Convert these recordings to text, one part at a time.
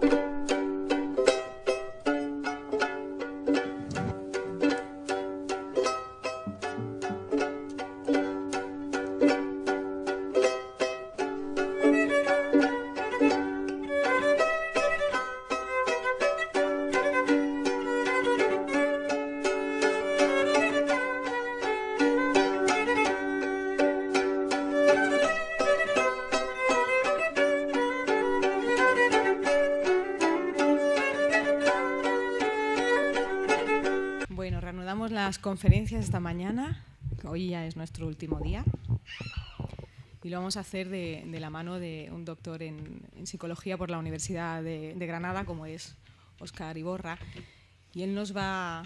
thank you conferencias esta mañana, hoy ya es nuestro último día, y lo vamos a hacer de, la mano de un doctor en, psicología por la Universidad de, Granada, como es Oscar Iborra, y él nos va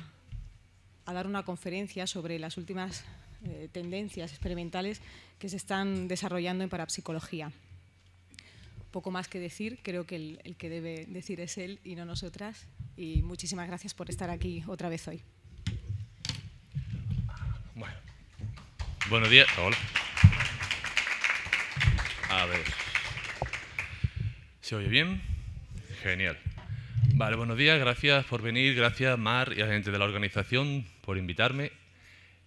a dar una conferencia sobre las últimas eh, tendencias experimentales que se están desarrollando en parapsicología. Poco más que decir, creo que el que debe decir es él y no nosotras. Y muchísimas gracias por estar aquí otra vez hoy. Buenos días. Hola. A ver. ¿Se oye bien? Genial. Vale, buenos días, gracias por venir, gracias Mar y a la gente de la organización por invitarme.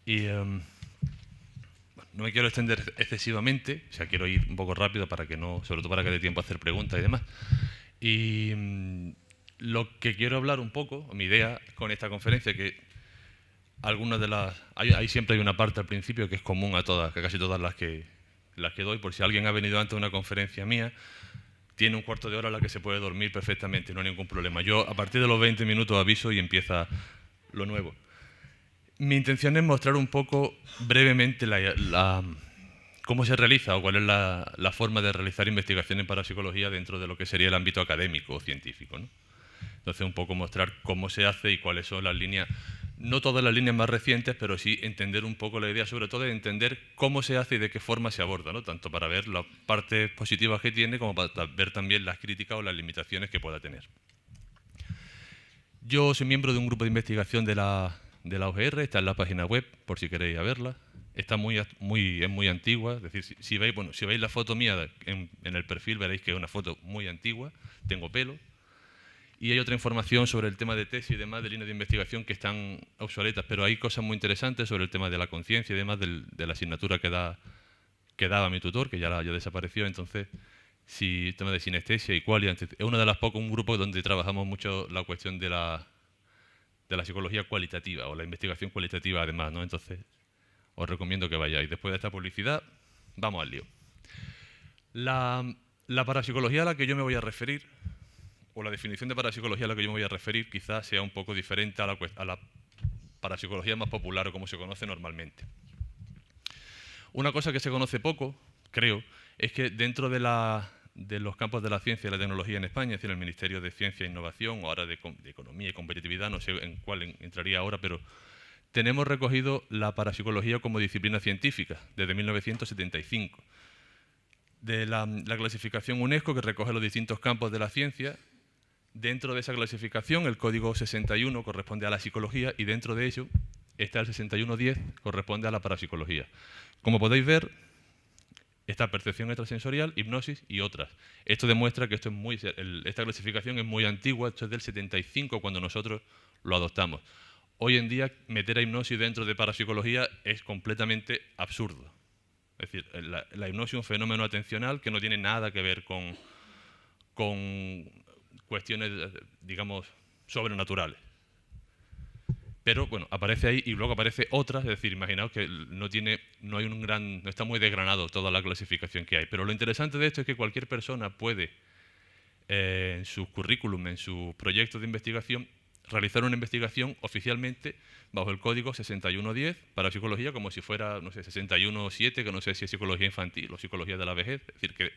Y em, no me quiero extender excesivamente, o sea, quiero ir un poco rápido para que no, sobre todo para que dé tiempo a hacer preguntas y demás. Y em, lo que quiero hablar un poco, mi idea con esta conferencia, que algunas de las... Hay, siempre hay una parte al principio que es común a todas, que casi todas las que, las que doy, por si alguien ha venido antes a una conferencia mía, tiene un cuarto de hora en la que se puede dormir perfectamente, no hay ningún problema. Yo a partir de los 20 minutos aviso y empieza lo nuevo. Mi intención es mostrar un poco brevemente la, cómo se realiza o cuál es la, forma de realizar investigación en parapsicología dentro de lo que sería el ámbito académico o científico. ¿no? Entonces, un poco mostrar cómo se hace y cuáles son las líneas no todas las líneas más recientes, pero sí entender un poco la idea, sobre todo de entender cómo se hace y de qué forma se aborda, ¿no? tanto para ver las partes positivas que tiene como para ver también las críticas o las limitaciones que pueda tener. Yo soy miembro de un grupo de investigación de la, de la OGR, está en la página web, por si queréis verla. Está muy, muy, es muy antigua, es decir, si, si veis, si veis la foto mía en, en el perfil veréis que es una foto muy antigua, tengo pelo, y hay otra información sobre el tema de tesis y demás de líneas de investigación que están obsoletas, pero hay cosas muy interesantes sobre el tema de la conciencia y demás de la asignatura que, da, que daba mi tutor, que ya, la, desapareció, entonces si tema de sinestesia y cualidad... es uno de los pocos, un grupo donde trabajamos mucho la cuestión de la, de la psicología cualitativa o la investigación cualitativa además, ¿no? Entonces os recomiendo que vayáis. Después de esta publicidad, vamos al lío. La, la parapsicología a la que yo me voy a referir o la definición de parapsicología a la que yo me voy a referir quizás sea un poco diferente a la, a parapsicología más popular o como se conoce normalmente. Una cosa que se conoce poco, creo, es que dentro de, los campos de la ciencia y la tecnología en España, es decir, el Ministerio de Ciencia e Innovación, o ahora de, Economía y Competitividad, no sé en cuál entraría ahora, pero tenemos recogido la parapsicología como disciplina científica desde 1975. De la clasificación UNESCO, que recoge los distintos campos de la ciencia, Dentro de esa clasificación, el código 61 corresponde a la psicología y dentro de ello está el 6110, corresponde a la parapsicología. Como podéis ver, está percepción extrasensorial, hipnosis y otras. Esto demuestra que esto es muy, esta clasificación es muy antigua, esto es del 75 cuando nosotros lo adoptamos. Hoy en día meter a hipnosis dentro de parapsicología es completamente absurdo. Es decir, la, hipnosis es un fenómeno atencional que no tiene nada que ver con, con cuestiones, eh, digamos, sobrenaturales. Pero bueno, aparece ahí y luego aparece otra, es decir, imaginaos que no tiene, no hay un gran, no está muy desgranado toda la clasificación que hay. Pero lo interesante de esto es que cualquier persona puede, eh, en su currículum, en su proyecto de investigación, realizar una investigación oficialmente bajo el código 6110 para psicología, como si fuera, no sé, 617, que no sé si es psicología infantil o psicología de la vejez. Es decir, que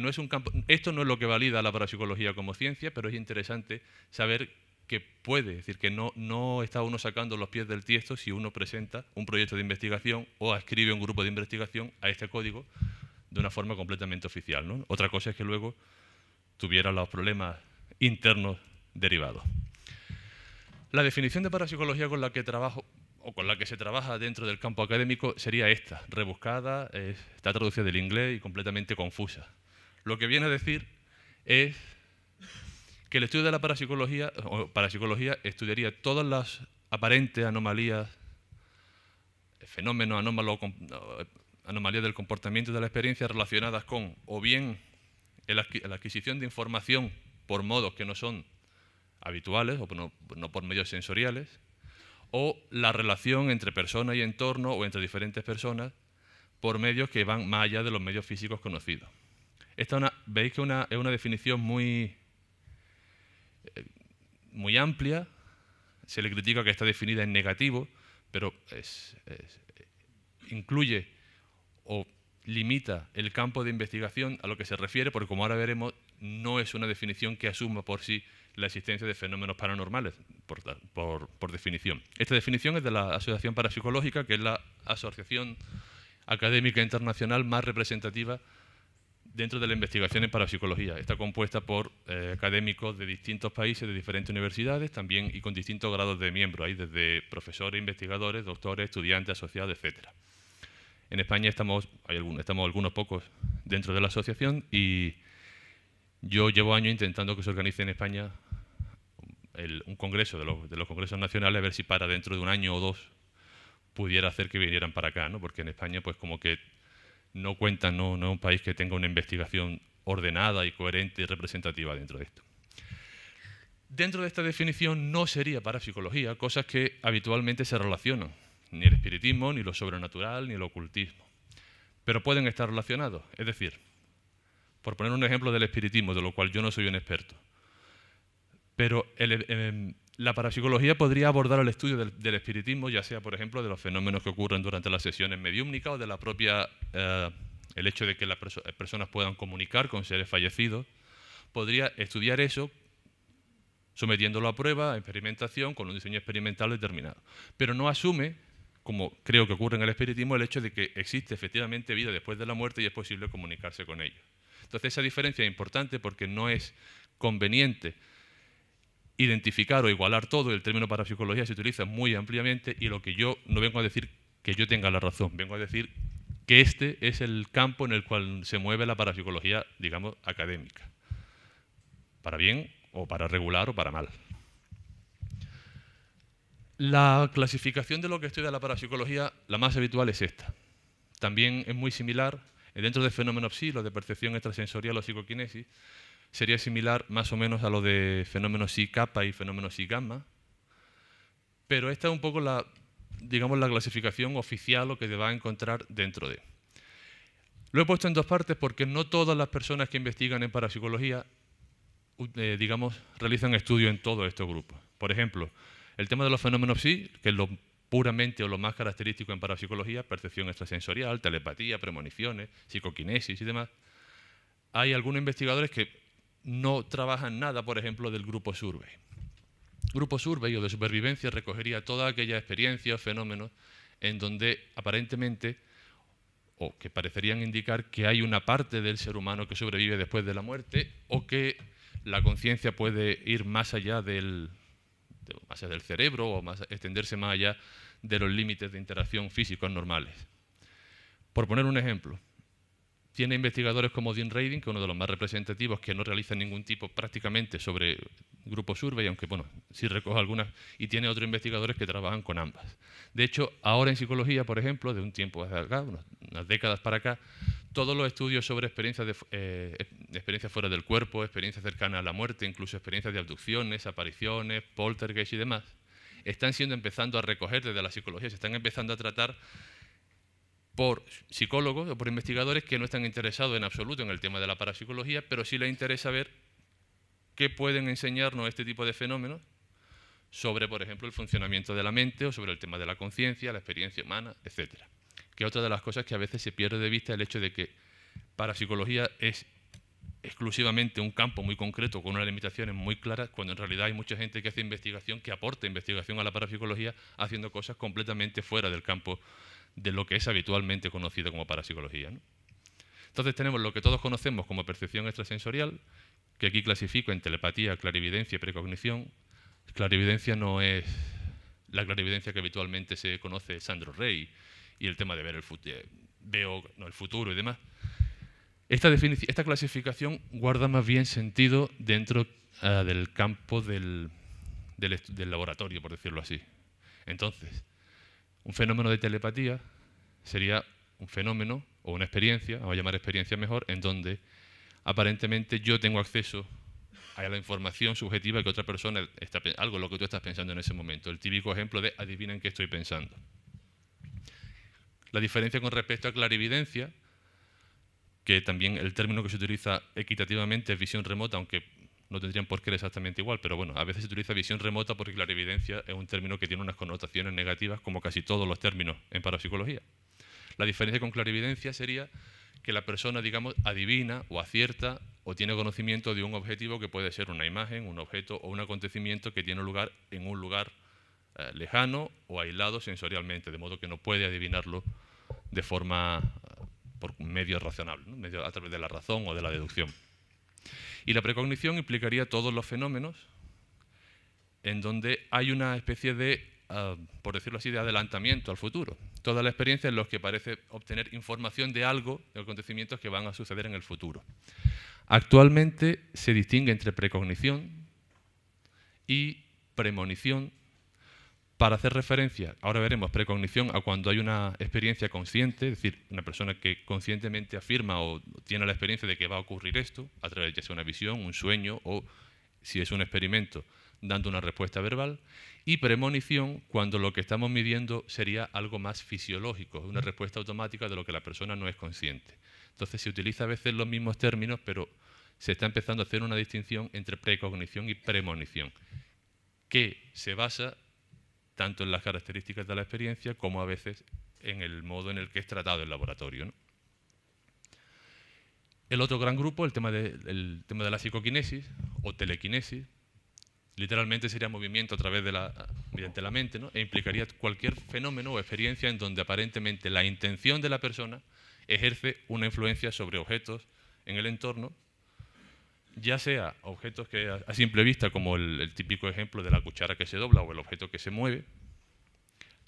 no es un esto no es lo que valida la parapsicología como ciencia, pero es interesante saber que puede, es decir, que no, no está uno sacando los pies del tiesto si uno presenta un proyecto de investigación o escribe un grupo de investigación a este código de una forma completamente oficial. Otra cosa es que luego tuviera los problemas internos derivados. La definición de parapsicología con la que trabajo o con la que se trabaja dentro del campo académico sería esta, rebuscada, eh, está traducida del inglés y completamente confusa. Lo que viene a decir es que el estudio de la parapsicología, parapsicología estudiaría todas las aparentes anomalías, fenómenos anómalos, anomalías del comportamiento y de la experiencia relacionadas con o bien la adquisición de información por modos que no son habituales o no por medios sensoriales, o la relación entre persona y entorno o entre diferentes personas por medios que van más allá de los medios físicos conocidos. Esta veis que es una definición muy, eh, muy amplia. Se le critica que está definida en negativo, pero incluye o limita el campo de investigación a lo que se refiere, porque como ahora veremos, no es una definición que asuma por sí la existencia de fenómenos paranormales, por, por, definición. Esta definición es de la Asociación Parapsicológica, que es la asociación académica internacional más representativa dentro de la investigación en parapsicología. Está compuesta por eh, académicos de distintos países, de diferentes universidades, también y con distintos grados de miembros. Hay desde profesores, investigadores, doctores, estudiantes, asociados, etc. En España estamos, hay algunos, estamos algunos pocos dentro de la asociación y yo llevo años intentando que se organice en España un congreso de los, de los, congresos nacionales, a ver si para dentro de un año o dos pudiera hacer que vinieran para acá, ¿no? porque en España pues como que no cuenta, no, es un país que tenga una investigación ordenada y coherente y representativa dentro de esto. Dentro de esta definición no sería para psicología cosas que habitualmente se relacionan, ni el espiritismo, ni lo sobrenatural, ni el ocultismo. Pero pueden estar relacionados. Es decir, por poner un ejemplo del espiritismo, de lo cual yo no soy un experto, pero el, em, la parapsicología podría abordar el estudio del, espiritismo, ya sea, por ejemplo, de los fenómenos que ocurren durante las sesiones mediúmnicas o de la propia, eh, el hecho de que las eh, personas puedan comunicar con seres fallecidos. Podría estudiar eso sometiéndolo a prueba, a experimentación, con un diseño experimental determinado. Pero no asume, como creo que ocurre en el espiritismo, el hecho de que existe efectivamente vida después de la muerte y es posible comunicarse con ellos. Entonces esa diferencia es importante porque no es conveniente identificar o igualar todo, el término parapsicología se utiliza muy ampliamente y lo que yo no vengo a decir que yo tenga la razón, vengo a decir que este es el campo en el cual se mueve la parapsicología, digamos, académica, para bien o para regular o para mal. La clasificación de lo que estudia la parapsicología, la más habitual es esta. También es muy similar dentro de fenómenos psi, los de percepción extrasensorial o psicoquinesis, sería similar más o menos a lo de fenómenos y kappa y fenómenos y gamma, pero esta es un poco la, digamos, la clasificación oficial o que se va a encontrar dentro de. Lo he puesto en dos partes porque no todas las personas que investigan en parapsicología, eh, digamos, realizan estudios en todos estos grupos. Por ejemplo, el tema de los fenómenos psi, que es lo puramente o lo más característico en parapsicología, percepción extrasensorial, telepatía, premoniciones, psicoquinesis y demás. Hay algunos investigadores que no trabajan nada, por ejemplo, del Grupo Survey. Grupo Survey o de supervivencia recogería toda aquella experiencia, fenómenos, en donde aparentemente o que parecerían indicar que hay una parte del ser humano que sobrevive después de la muerte o que la conciencia puede ir más allá del, del cerebro o extenderse más allá de los límites de interacción físicos normales. Por poner un ejemplo, tiene investigadores como Dean Radin, que es uno de los más representativos, que no realiza ningún tipo prácticamente sobre grupos survey, aunque bueno, sí recoge algunas, y tiene otros investigadores que trabajan con ambas. De hecho, ahora en psicología, por ejemplo, de un tiempo hacia acá, unas, décadas para acá, todos los estudios sobre experiencias, de, eh, experiencias fuera del cuerpo, experiencias cercanas a la muerte, incluso experiencias de abducciones, apariciones, poltergeist y demás, están siendo empezando a recoger desde la psicología, se están empezando a tratar por psicólogos o por investigadores que no están interesados en absoluto en el tema de la parapsicología, pero sí les interesa ver qué pueden enseñarnos este tipo de fenómenos sobre, por ejemplo, el funcionamiento de la mente o sobre el tema de la conciencia, la experiencia humana, etc. Que otra de las cosas que a veces se pierde de vista el hecho de que parapsicología es exclusivamente un campo muy concreto con unas limitaciones muy claras, cuando en realidad hay mucha gente que hace investigación, que aporta investigación a la parapsicología haciendo cosas completamente fuera del campo de lo que es habitualmente conocido como parapsicología. Entonces tenemos lo que todos conocemos como percepción extrasensorial, que aquí clasifico en telepatía, clarividencia y precognición. Clarividencia no es la clarividencia que habitualmente se conoce Sandro Rey y el tema de ver el, futuro veo, el futuro y demás. Esta, clasificación guarda más bien sentido dentro ah, del campo del laboratorio, por decirlo así. Entonces, un fenómeno de telepatía sería un fenómeno o una experiencia, vamos a llamar experiencia mejor, en donde aparentemente yo tengo acceso a la información subjetiva que otra persona está algo lo que tú estás pensando en ese momento. El típico ejemplo de adivinen qué estoy pensando. La diferencia con respecto a clarividencia, que también el término que se utiliza equitativamente es visión remota, aunque no tendrían por qué ser exactamente igual, pero bueno, a veces se utiliza visión remota porque clarividencia es un término que tiene unas connotaciones negativas, como casi todos los términos en parapsicología. La diferencia con clarividencia sería que la persona, digamos, adivina o acierta o tiene conocimiento de un objetivo que puede ser una imagen, un objeto o un acontecimiento que tiene lugar en un lugar eh, lejano o aislado sensorialmente, de modo que no puede adivinarlo de forma eh, por medio razonable, ¿no? a través de la razón o de la deducción. Y la precognición implicaría todos los fenómenos en donde hay una especie de, ah, por decirlo así, de adelantamiento al futuro. Toda la experiencia en los que parece obtener información de algo, de acontecimientos que van a suceder en el futuro. Actualmente se distingue entre precognición y premonición para hacer referencia, ahora veremos precognición a cuando hay una experiencia consciente, es decir, una persona que conscientemente afirma o tiene la experiencia de que va a ocurrir esto, a través de una visión, un sueño o, si es un experimento, dando una respuesta verbal, y premonición cuando lo que estamos midiendo sería algo más fisiológico, una respuesta automática de lo que la persona no es consciente. Entonces se utiliza a veces los mismos términos, pero se está empezando a hacer una distinción entre precognición y premonición, que se basa tanto en las características de la experiencia como a veces en el modo en el que es tratado el laboratorio. El otro gran grupo, el tema, de, tema de la psicoquinesis o telequinesis, literalmente sería movimiento a través de la, mediante la mente, ¿no? e implicaría cualquier fenómeno o experiencia en donde aparentemente la intención de la persona ejerce una influencia sobre objetos en el entorno ya sea objetos que a simple vista, como el, típico ejemplo de la cuchara que se dobla o el objeto que se mueve,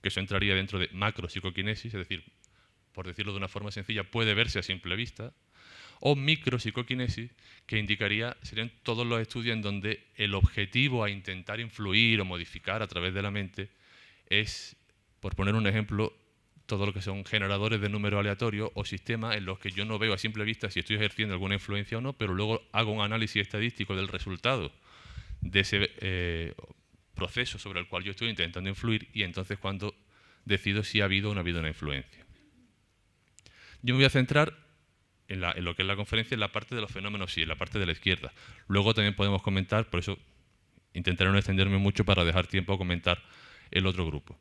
que eso entraría dentro de macro psicoquinesis, es decir, por decirlo de una forma sencilla, puede verse a simple vista, o micro psicoquinesis, que indicaría, serían todos los estudios en donde el objetivo a intentar influir o modificar a través de la mente es, por poner un ejemplo, todo lo que son generadores de números aleatorios o sistemas en los que yo no veo a simple vista si estoy ejerciendo alguna influencia o no, pero luego hago un análisis estadístico del resultado de ese eh, proceso sobre el cual yo estoy intentando influir y entonces cuando decido si ha habido o no ha habido una influencia. Yo me voy a centrar en, en lo que es la conferencia, en la parte de los fenómenos y en la parte de la izquierda. Luego también podemos comentar, por eso intentaré no extenderme mucho para dejar tiempo a comentar el otro grupo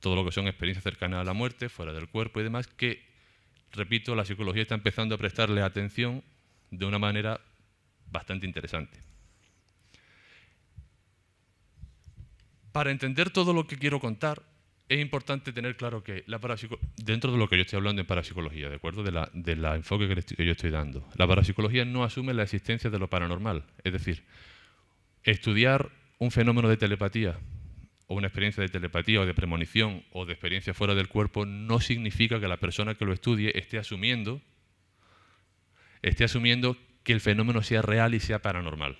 todo lo que son experiencias cercanas a la muerte, fuera del cuerpo y demás, que, repito, la psicología está empezando a prestarle atención de una manera bastante interesante. Para entender todo lo que quiero contar, es importante tener claro que dentro de lo que yo estoy hablando en parapsicología, ¿de acuerdo? del enfoque que, que yo estoy dando. La parapsicología no asume la existencia de lo paranormal. Es decir, estudiar un fenómeno de telepatía o una experiencia de telepatía o de premonición o de experiencia fuera del cuerpo no significa que la persona que lo estudie esté asumiendo esté asumiendo que el fenómeno sea real y sea paranormal.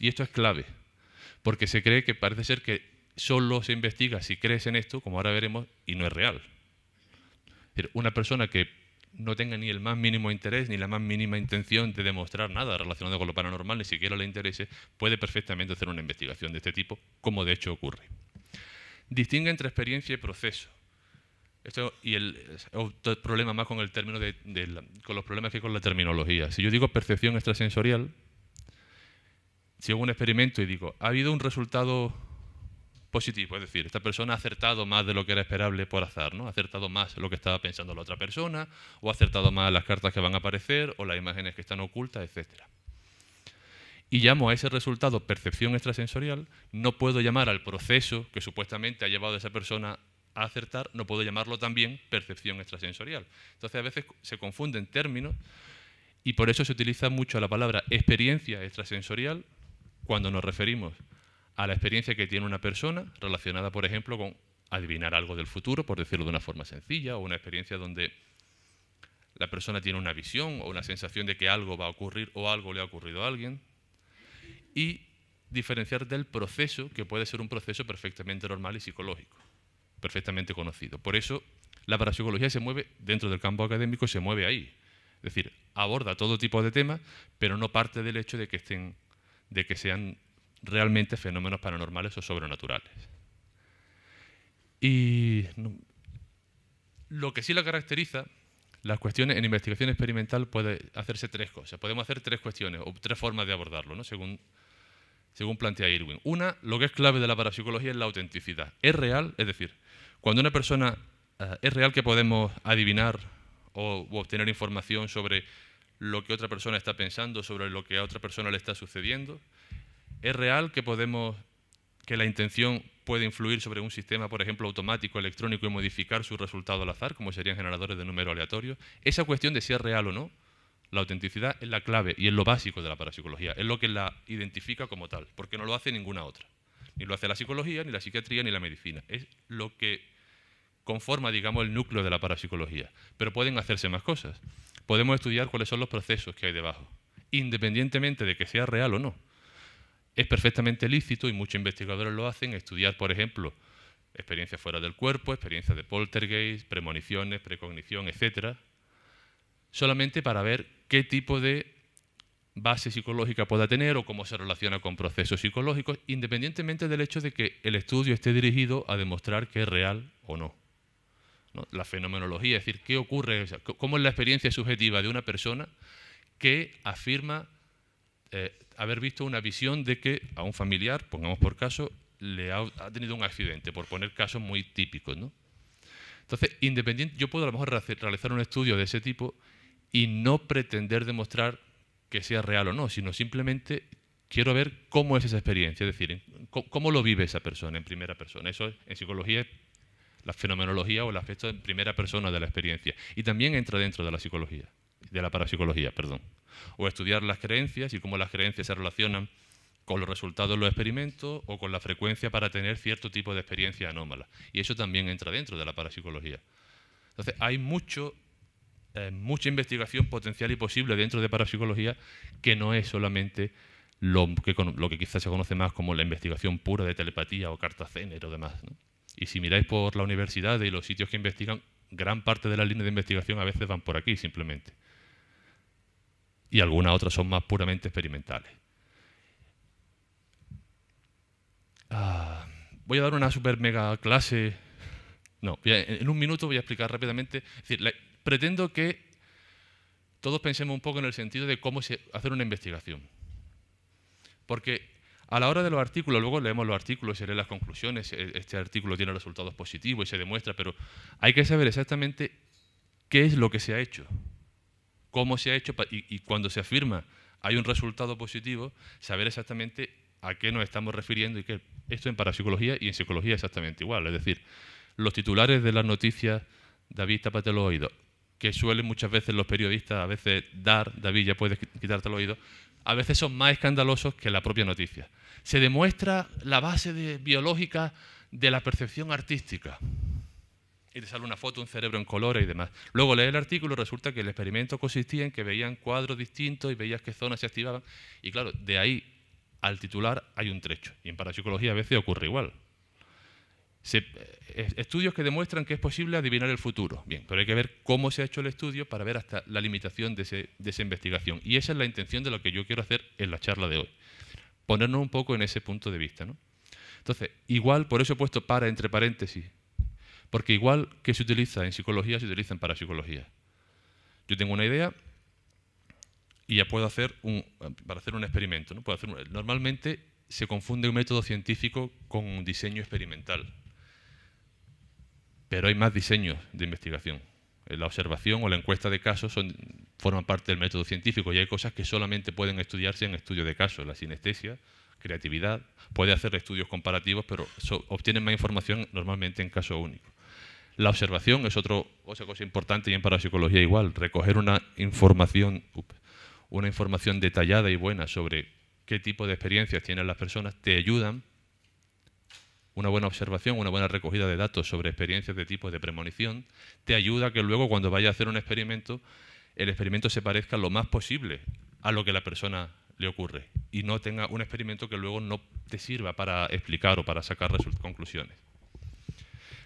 Y esto es clave, porque se cree que parece ser que solo se investiga si crees en esto, como ahora veremos, y no es real. Una persona que no tenga ni el más mínimo interés ni la más mínima intención de demostrar nada relacionado con lo paranormal, ni siquiera le interese, puede perfectamente hacer una investigación de este tipo, como de hecho ocurre. Distingue entre experiencia y proceso. Esto y el, problema más con el término de, con los problemas que con la terminología. Si yo digo percepción extrasensorial, si hago un experimento y digo, ha habido un resultado positivo, es decir, esta persona ha acertado más de lo que era esperable por azar, ¿no? Ha acertado más lo que estaba pensando la otra persona, o ha acertado más las cartas que van a aparecer, o las imágenes que están ocultas, etc. Y llamo a ese resultado percepción extrasensorial, no puedo llamar al proceso que supuestamente ha llevado a esa persona a acertar, no puedo llamarlo también percepción extrasensorial. Entonces a veces se confunden términos y por eso se utiliza mucho la palabra experiencia extrasensorial cuando nos referimos a la experiencia que tiene una persona relacionada, por ejemplo, con adivinar algo del futuro, por decirlo de una forma sencilla, o una experiencia donde la persona tiene una visión o una sensación de que algo va a ocurrir o algo le ha ocurrido a alguien, y diferenciar del proceso, que puede ser un proceso perfectamente normal y psicológico, perfectamente conocido. Por eso la parapsicología se mueve dentro del campo académico, se mueve ahí. Es decir, aborda todo tipo de temas, pero no parte del hecho de que, estén, de que sean realmente fenómenos paranormales o sobrenaturales. Y lo que sí la caracteriza, las cuestiones en investigación experimental puede hacerse tres cosas. Podemos hacer tres cuestiones o tres formas de abordarlo, ¿no? según, según plantea Irwin. Una, lo que es clave de la parapsicología es la autenticidad. ¿Es real? Es decir, cuando una persona eh, es real que podemos adivinar o obtener información sobre lo que otra persona está pensando, sobre lo que a otra persona le está sucediendo. ¿Es real que la intención puede influir sobre un sistema, por ejemplo, automático, electrónico y modificar su resultado al azar, como serían generadores de número aleatorio? Esa cuestión de si es real o no, la autenticidad es la clave y es lo básico de la parapsicología, es lo que la identifica como tal, porque no lo hace ninguna otra. Ni lo hace la psicología, ni la psiquiatría, ni la medicina. Es lo que conforma, digamos, el núcleo de la parapsicología. Pero pueden hacerse más cosas. Podemos estudiar cuáles son los procesos que hay debajo, independientemente de que sea real o no es perfectamente lícito, y muchos investigadores lo hacen, estudiar, por ejemplo, experiencias fuera del cuerpo, experiencias de poltergeist, premoniciones, precognición, etcétera, solamente para ver qué tipo de base psicológica pueda tener o cómo se relaciona con procesos psicológicos, independientemente del hecho de que el estudio esté dirigido a demostrar que es real o no. La fenomenología, es decir, qué ocurre, cómo es la experiencia subjetiva de una persona que afirma eh, haber visto una visión de que a un familiar, pongamos por caso, le ha, tenido un accidente, por poner casos muy típicos. ¿no? Entonces, independiente, yo puedo a lo mejor realizar un estudio de ese tipo y no pretender demostrar que sea real o no, sino simplemente quiero ver cómo es esa experiencia, es decir, cómo lo vive esa persona en primera persona. Eso en psicología es la fenomenología o el aspecto en primera persona de la experiencia. Y también entra dentro de la psicología, de la parapsicología, perdón o estudiar las creencias y cómo las creencias se relacionan con los resultados de los experimentos o con la frecuencia para tener cierto tipo de experiencia anómala. Y eso también entra dentro de la parapsicología. Entonces, hay mucho, eh, mucha investigación potencial y posible dentro de parapsicología que no es solamente lo que, quizás se conoce más como la investigación pura de telepatía o cénero o demás. Y si miráis por la universidad y los sitios que investigan, gran parte de las líneas de investigación a veces van por aquí simplemente y algunas otras son más puramente experimentales. Ah, voy a dar una super mega clase. No, en un minuto voy a explicar rápidamente. pretendo que todos pensemos un poco en el sentido de cómo hacer una investigación. Porque a la hora de los artículos, luego leemos los artículos y leemos las conclusiones, e, este artículo tiene resultados positivos y se demuestra, pero hay que saber exactamente qué es lo que se ha hecho cómo se ha hecho y, cuando se afirma hay un resultado positivo, saber exactamente a qué nos estamos refiriendo y que Esto en parapsicología y en psicología exactamente igual. Es decir, los titulares de las noticias, David, tápate los oídos, que suelen muchas veces los periodistas a veces dar, David, ya puedes quitarte los oídos, a veces son más escandalosos que la propia noticia. Se demuestra la base de, biológica de la percepción artística y te sale una foto, un cerebro en colores y demás. Luego lees el artículo y resulta que el experimento consistía en que veían cuadros distintos y veías qué zonas se activaban. Y claro, de ahí al titular hay un trecho. Y en parapsicología a veces ocurre igual. Eh, estudios que demuestran que es posible adivinar el futuro. Bien, pero hay que ver cómo se ha hecho el estudio para ver hasta la limitación de, esa investigación. Y esa es la intención de lo que yo quiero hacer en la charla de hoy. Ponernos un poco en ese punto de vista. Entonces, igual, por eso he puesto para entre paréntesis, porque igual que se utiliza en psicología, se utiliza en parapsicología. Yo tengo una idea y ya puedo hacer un, para hacer un experimento. normalmente se confunde un método científico con un diseño experimental. Pero hay más diseños de investigación. Eh, la observación o la encuesta de casos forman parte del método científico y hay cosas que solamente pueden estudiarse en estudios de casos. La sinestesia, creatividad, puede hacer estudios comparativos, pero obtienen más información normalmente en caso único. La observación es otra cosa importante y en parapsicología igual, recoger una información, una información detallada y buena sobre qué tipo de experiencias tienen las personas te ayudan. Una buena observación, una buena recogida de datos sobre experiencias de tipo de premonición, te ayuda a que luego cuando vaya a hacer un experimento, el experimento se parezca lo más posible a lo que la persona le ocurre y no tenga un experimento que luego no te sirva para explicar o para sacar conclusiones.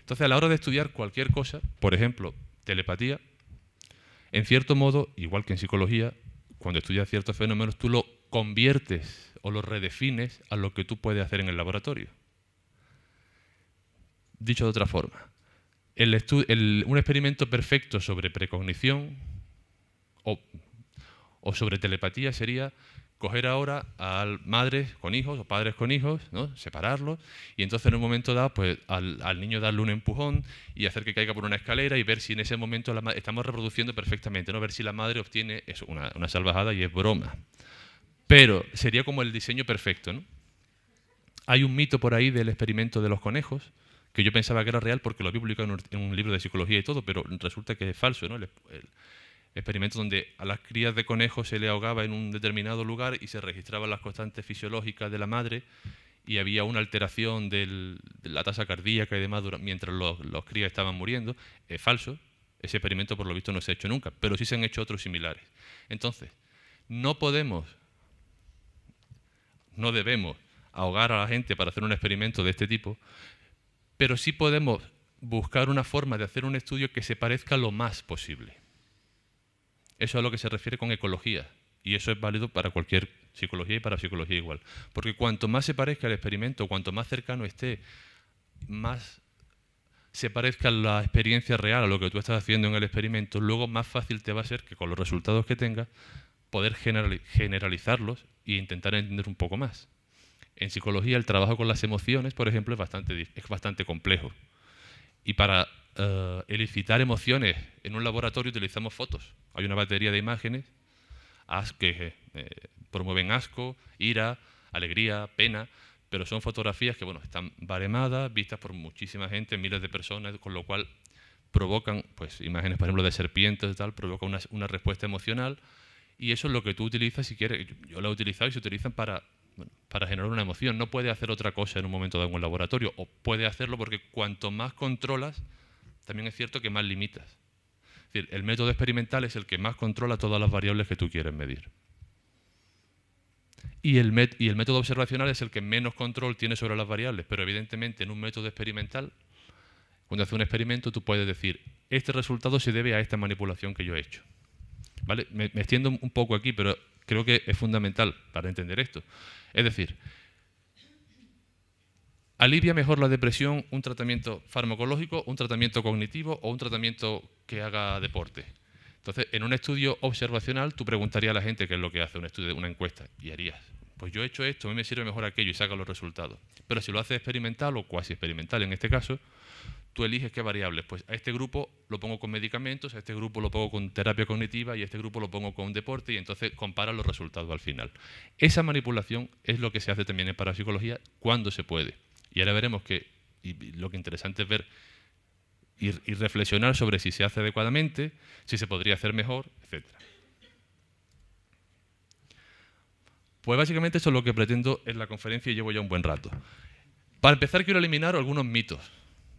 Entonces, a la hora de estudiar cualquier cosa, por ejemplo, telepatía, en cierto modo, igual que en psicología, cuando estudias ciertos fenómenos, tú lo conviertes o lo redefines a lo que tú puedes hacer en el laboratorio. Dicho de otra forma, un experimento perfecto sobre precognición o sobre telepatía sería coger ahora a madres con hijos o padres con hijos, ¿no? separarlos, y entonces en un momento dado, pues al, niño darle un empujón y hacer que caiga por una escalera y ver si en ese momento la estamos reproduciendo perfectamente, ¿no? ver si la madre obtiene eso, una, salvajada y es broma. Pero sería como el diseño perfecto. Hay un mito por ahí del experimento de los conejos, que yo pensaba que era real porque lo había publicado en un, libro de psicología y todo, pero resulta que es falso. ¿no? el, experimentos donde a las crías de conejos se le ahogaba en un determinado lugar y se registraban las constantes fisiológicas de la madre y había una alteración de la tasa cardíaca y demás mientras los, los, crías estaban muriendo, es falso. Ese experimento por lo visto no se ha hecho nunca, pero sí se han hecho otros similares. Entonces, no podemos, no debemos ahogar a la gente para hacer un experimento de este tipo, pero sí podemos buscar una forma de hacer un estudio que se parezca lo más posible. Eso es a lo que se refiere con ecología. Y eso es válido para cualquier psicología y para psicología igual. Porque cuanto más se parezca al experimento, cuanto más cercano esté, más se parezca a la experiencia real, a lo que tú estás haciendo en el experimento, luego más fácil te va a ser que con los resultados que tengas poder generalizarlos e intentar entender un poco más. En psicología el trabajo con las emociones, por ejemplo, es bastante, es bastante complejo. Y para eh, elicitar emociones. En un laboratorio utilizamos fotos. Hay una batería de imágenes que eh, promueven asco, ira, alegría, pena, pero son fotografías que bueno, están baremadas, vistas por muchísima gente, miles de personas, con lo cual provocan pues, imágenes, por ejemplo, de serpientes y tal, provocan una, respuesta emocional y eso es lo que tú utilizas si quieres. Yo, lo he utilizado y se utilizan para, para generar una emoción. No puede hacer otra cosa en un momento dado en un laboratorio o puede hacerlo porque cuanto más controlas, también es cierto que más limitas. Es decir, el método experimental es el que más controla todas las variables que tú quieres medir. Y el, método observacional es el que menos control tiene sobre las variables, pero evidentemente en un método experimental, cuando haces un experimento, tú puedes decir, este resultado se debe a esta manipulación que yo he hecho. ¿Vale? me extiendo un poco aquí, pero creo que es fundamental para entender esto. Es decir, alivia mejor la depresión un tratamiento farmacológico, un tratamiento cognitivo o un tratamiento que haga deporte. Entonces, en un estudio observacional, tú preguntarías a la gente qué es lo que hace un estudio, una encuesta, y harías, pues yo he hecho esto, a mí me sirve mejor aquello y saca los resultados. Pero si lo haces experimental o cuasi experimental en este caso, tú eliges qué variables. Pues a este grupo lo pongo con medicamentos, a este grupo lo pongo con terapia cognitiva y a este grupo lo pongo con deporte y entonces compara los resultados al final. Esa manipulación es lo que se hace también en parapsicología cuando se puede. Y ahora veremos que lo que interesante es ver y, reflexionar sobre si se hace adecuadamente, si se podría hacer mejor, etc. Pues básicamente eso es lo que pretendo en la conferencia y llevo ya un buen rato. Para empezar quiero eliminar algunos mitos,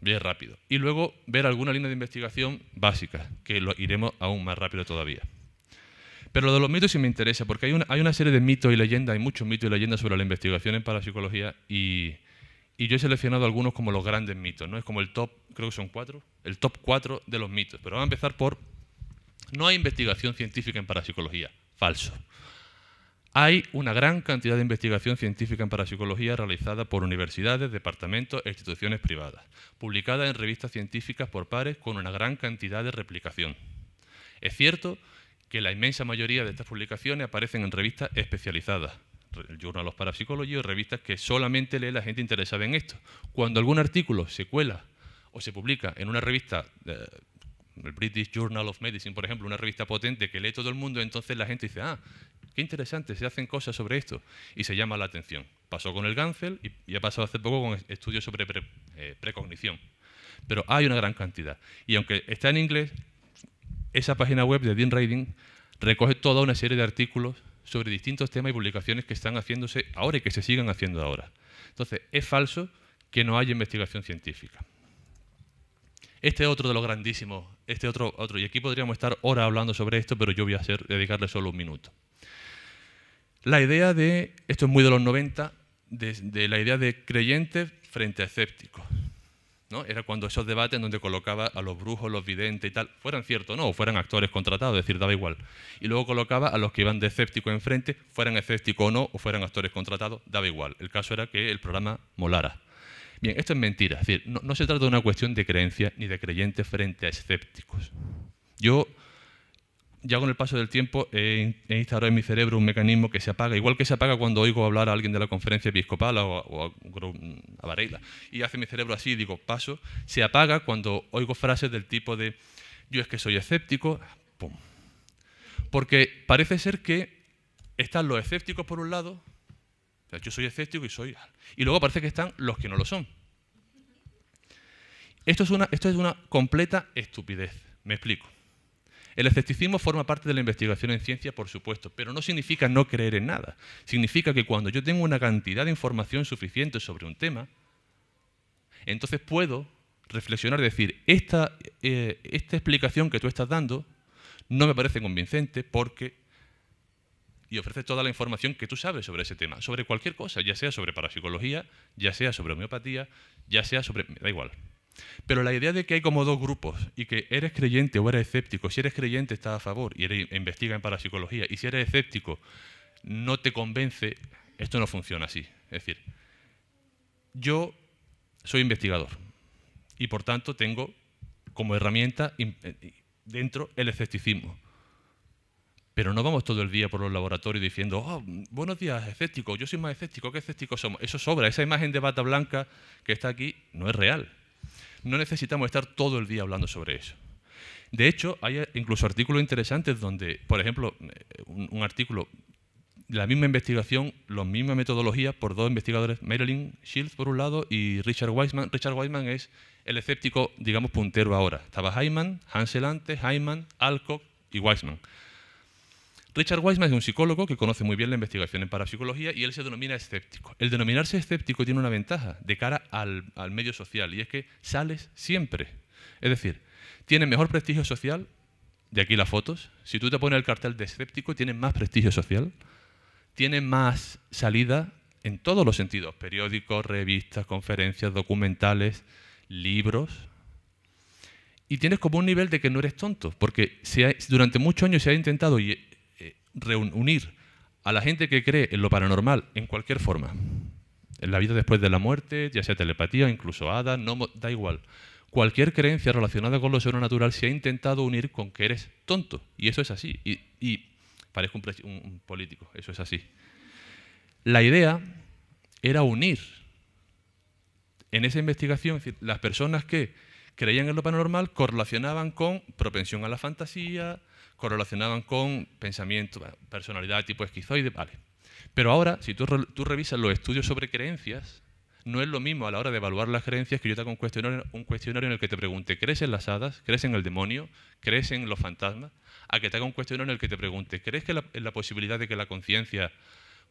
bien rápido, y luego ver alguna línea de investigación básica, que lo iremos aún más rápido todavía. Pero lo de los mitos sí me interesa, porque hay una, hay una serie de mitos y leyendas, hay muchos mitos y leyendas sobre la investigación en parapsicología y, y yo he seleccionado algunos como los grandes mitos, ¿no? Es como el top, creo que son cuatro, el top cuatro de los mitos. Pero vamos a empezar por, no hay investigación científica en parapsicología. Falso. Hay una gran cantidad de investigación científica en parapsicología realizada por universidades, departamentos e instituciones privadas, publicada en revistas científicas por pares con una gran cantidad de replicación. Es cierto que la inmensa mayoría de estas publicaciones aparecen en revistas especializadas, el Journal of Parapsychology o revistas que solamente lee la gente interesada en esto. Cuando algún artículo se cuela o se publica en una revista, eh, el British Journal of Medicine, por ejemplo, una revista potente que lee todo el mundo, entonces la gente dice, ah, qué interesante, se hacen cosas sobre esto, y se llama la atención. Pasó con el Gansel y, ha pasado hace poco con estudios sobre eh, precognición. Pero hay una gran cantidad. Y aunque está en inglés, esa página web de Dean Reading recoge toda una serie de artículos sobre distintos temas y publicaciones que están haciéndose ahora y que se sigan haciendo ahora. Entonces, es falso que no haya investigación científica. Este es otro de los grandísimos, este otro, otro, y aquí podríamos estar horas hablando sobre esto, pero yo voy a dedicarle solo un minuto. La idea de, esto es muy de los 90, de, de la idea de creyentes frente a escépticos. Era cuando esos debates donde colocaba a los brujos, los videntes y tal, fueran ciertos no, o fueran actores contratados, es decir, daba igual. Y luego colocaba a los que iban de escéptico enfrente, fueran escéptico o no, o fueran actores contratados, daba igual. El caso era que el programa molara. Bien, esto es mentira, es decir, no, se trata de una cuestión de creencia ni de creyentes frente a escépticos. Yo ya con el paso del tiempo he, instalado en mi cerebro un mecanismo que se apaga, igual que se apaga cuando oigo hablar a alguien de la conferencia episcopal o, a, Varela, y hace mi cerebro así, digo, paso, se apaga cuando oigo frases del tipo de yo es que soy escéptico, pum. Porque parece ser que están los escépticos por un lado, o sea, yo soy escéptico y soy... Y luego parece que están los que no lo son. Esto es una, esto es una completa estupidez, me explico. El escepticismo forma parte de la investigación en ciencia, por supuesto, pero no significa no creer en nada. Significa que cuando yo tengo una cantidad de información suficiente sobre un tema, entonces puedo reflexionar y decir, esta, eh, explicación que tú estás dando no me parece convincente porque y ofrece toda la información que tú sabes sobre ese tema, sobre cualquier cosa, ya sea sobre parapsicología, ya sea sobre homeopatía, ya sea sobre... da igual, pero la idea de que hay como dos grupos y que eres creyente o eres escéptico, si eres creyente estás a favor y eres, investiga en parapsicología, y si eres escéptico no te convence, esto no funciona así. Es decir, yo soy investigador y por tanto tengo como herramienta eh, dentro el escepticismo. Pero no vamos todo el día por los laboratorios diciendo, oh, buenos días, escéptico, yo soy más escéptico, ¿qué escéptico somos? Eso sobra, esa imagen de bata blanca que está aquí no es real no necesitamos estar todo el día hablando sobre eso. De hecho, hay incluso artículos interesantes donde, por ejemplo, eh, un, artículo la misma investigación, la misma metodología por dos investigadores, Marilyn Shields por un lado y Richard Weisman. Richard Weisman es el escéptico, digamos, puntero ahora. Estaba Hyman, Hansel antes, Alcock y Weisman. Richard Weissman es un psicólogo que conoce muy bien la investigación en parapsicología y él se denomina escéptico. El denominarse escéptico tiene una ventaja de cara al, medio social y es que sales siempre. Es decir, tiene mejor prestigio social, de aquí las fotos, si tú te pones el cartel de escéptico, tienes más prestigio social, tienes más salida en todos los sentidos, periódicos, revistas, conferencias, documentales, libros, y tienes como un nivel de que no eres tonto, porque durante muchos años se ha intentado, y reunir a la gente que cree en lo paranormal en cualquier forma, en la vida después de la muerte, ya sea telepatía, incluso hadas, no, da igual. Cualquier creencia relacionada con lo sobrenatural se ha intentado unir con que eres tonto, y eso es así. Y, parezco un, político, eso es así. La idea era unir en esa investigación, las personas que creían en lo paranormal correlacionaban con propensión a la fantasía, correlacionaban con pensamiento, personalidad tipo esquizoide, vale. Pero ahora, si tú, revisas los estudios sobre creencias, no es lo mismo a la hora de evaluar las creencias que yo te haga un cuestionario, en el que te pregunte, ¿crees en las hadas? ¿Crees en el demonio? ¿Crees en los fantasmas? A que te haga un cuestionario en el que te pregunte, ¿crees que la, la posibilidad de que la conciencia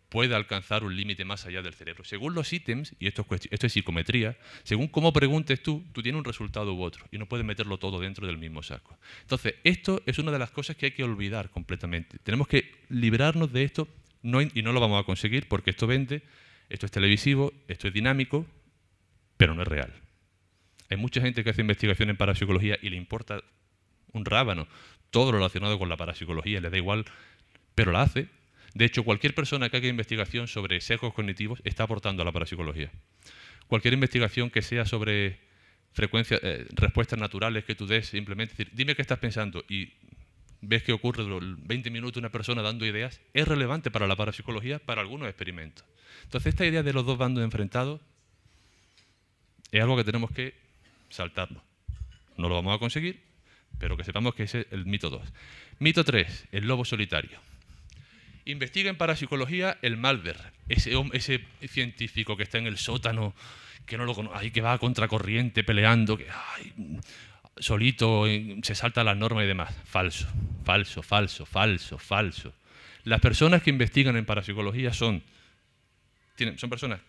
puede alcanzar un límite más allá del cerebro. Según los ítems, y esto es, esto es psicometría, según cómo preguntes tú, tú tienes un resultado u otro y no puedes meterlo todo dentro del mismo saco. Entonces, esto es una de las cosas que hay que olvidar completamente. Tenemos que librarnos de esto y no lo vamos a conseguir porque esto vende, esto es televisivo, esto es dinámico, pero no es real. Hay mucha gente que hace investigación en parapsicología y le importa un rábano todo lo relacionado con la parapsicología, le da igual, pero la hace de hecho, cualquier persona que haga investigación sobre sesgos cognitivos está aportando a la parapsicología. Cualquier investigación que sea sobre frecuencia, eh, respuestas naturales que tú des, simplemente decir, dime qué estás pensando y ves que ocurre 20 minutos una persona dando ideas, es relevante para la parapsicología para algunos experimentos. Entonces, esta idea de los dos bandos enfrentados es algo que tenemos que saltarnos. No lo vamos a conseguir, pero que sepamos que ese es el mito 2. Mito 3, el lobo solitario investiga en parapsicología el Malver, ese, científico que está en el sótano, que no lo conoce, que va a contracorriente peleando, que solito eh, se salta las normas y demás. Falso, falso, falso, falso, falso. Las personas que investigan en parapsicología son, son personas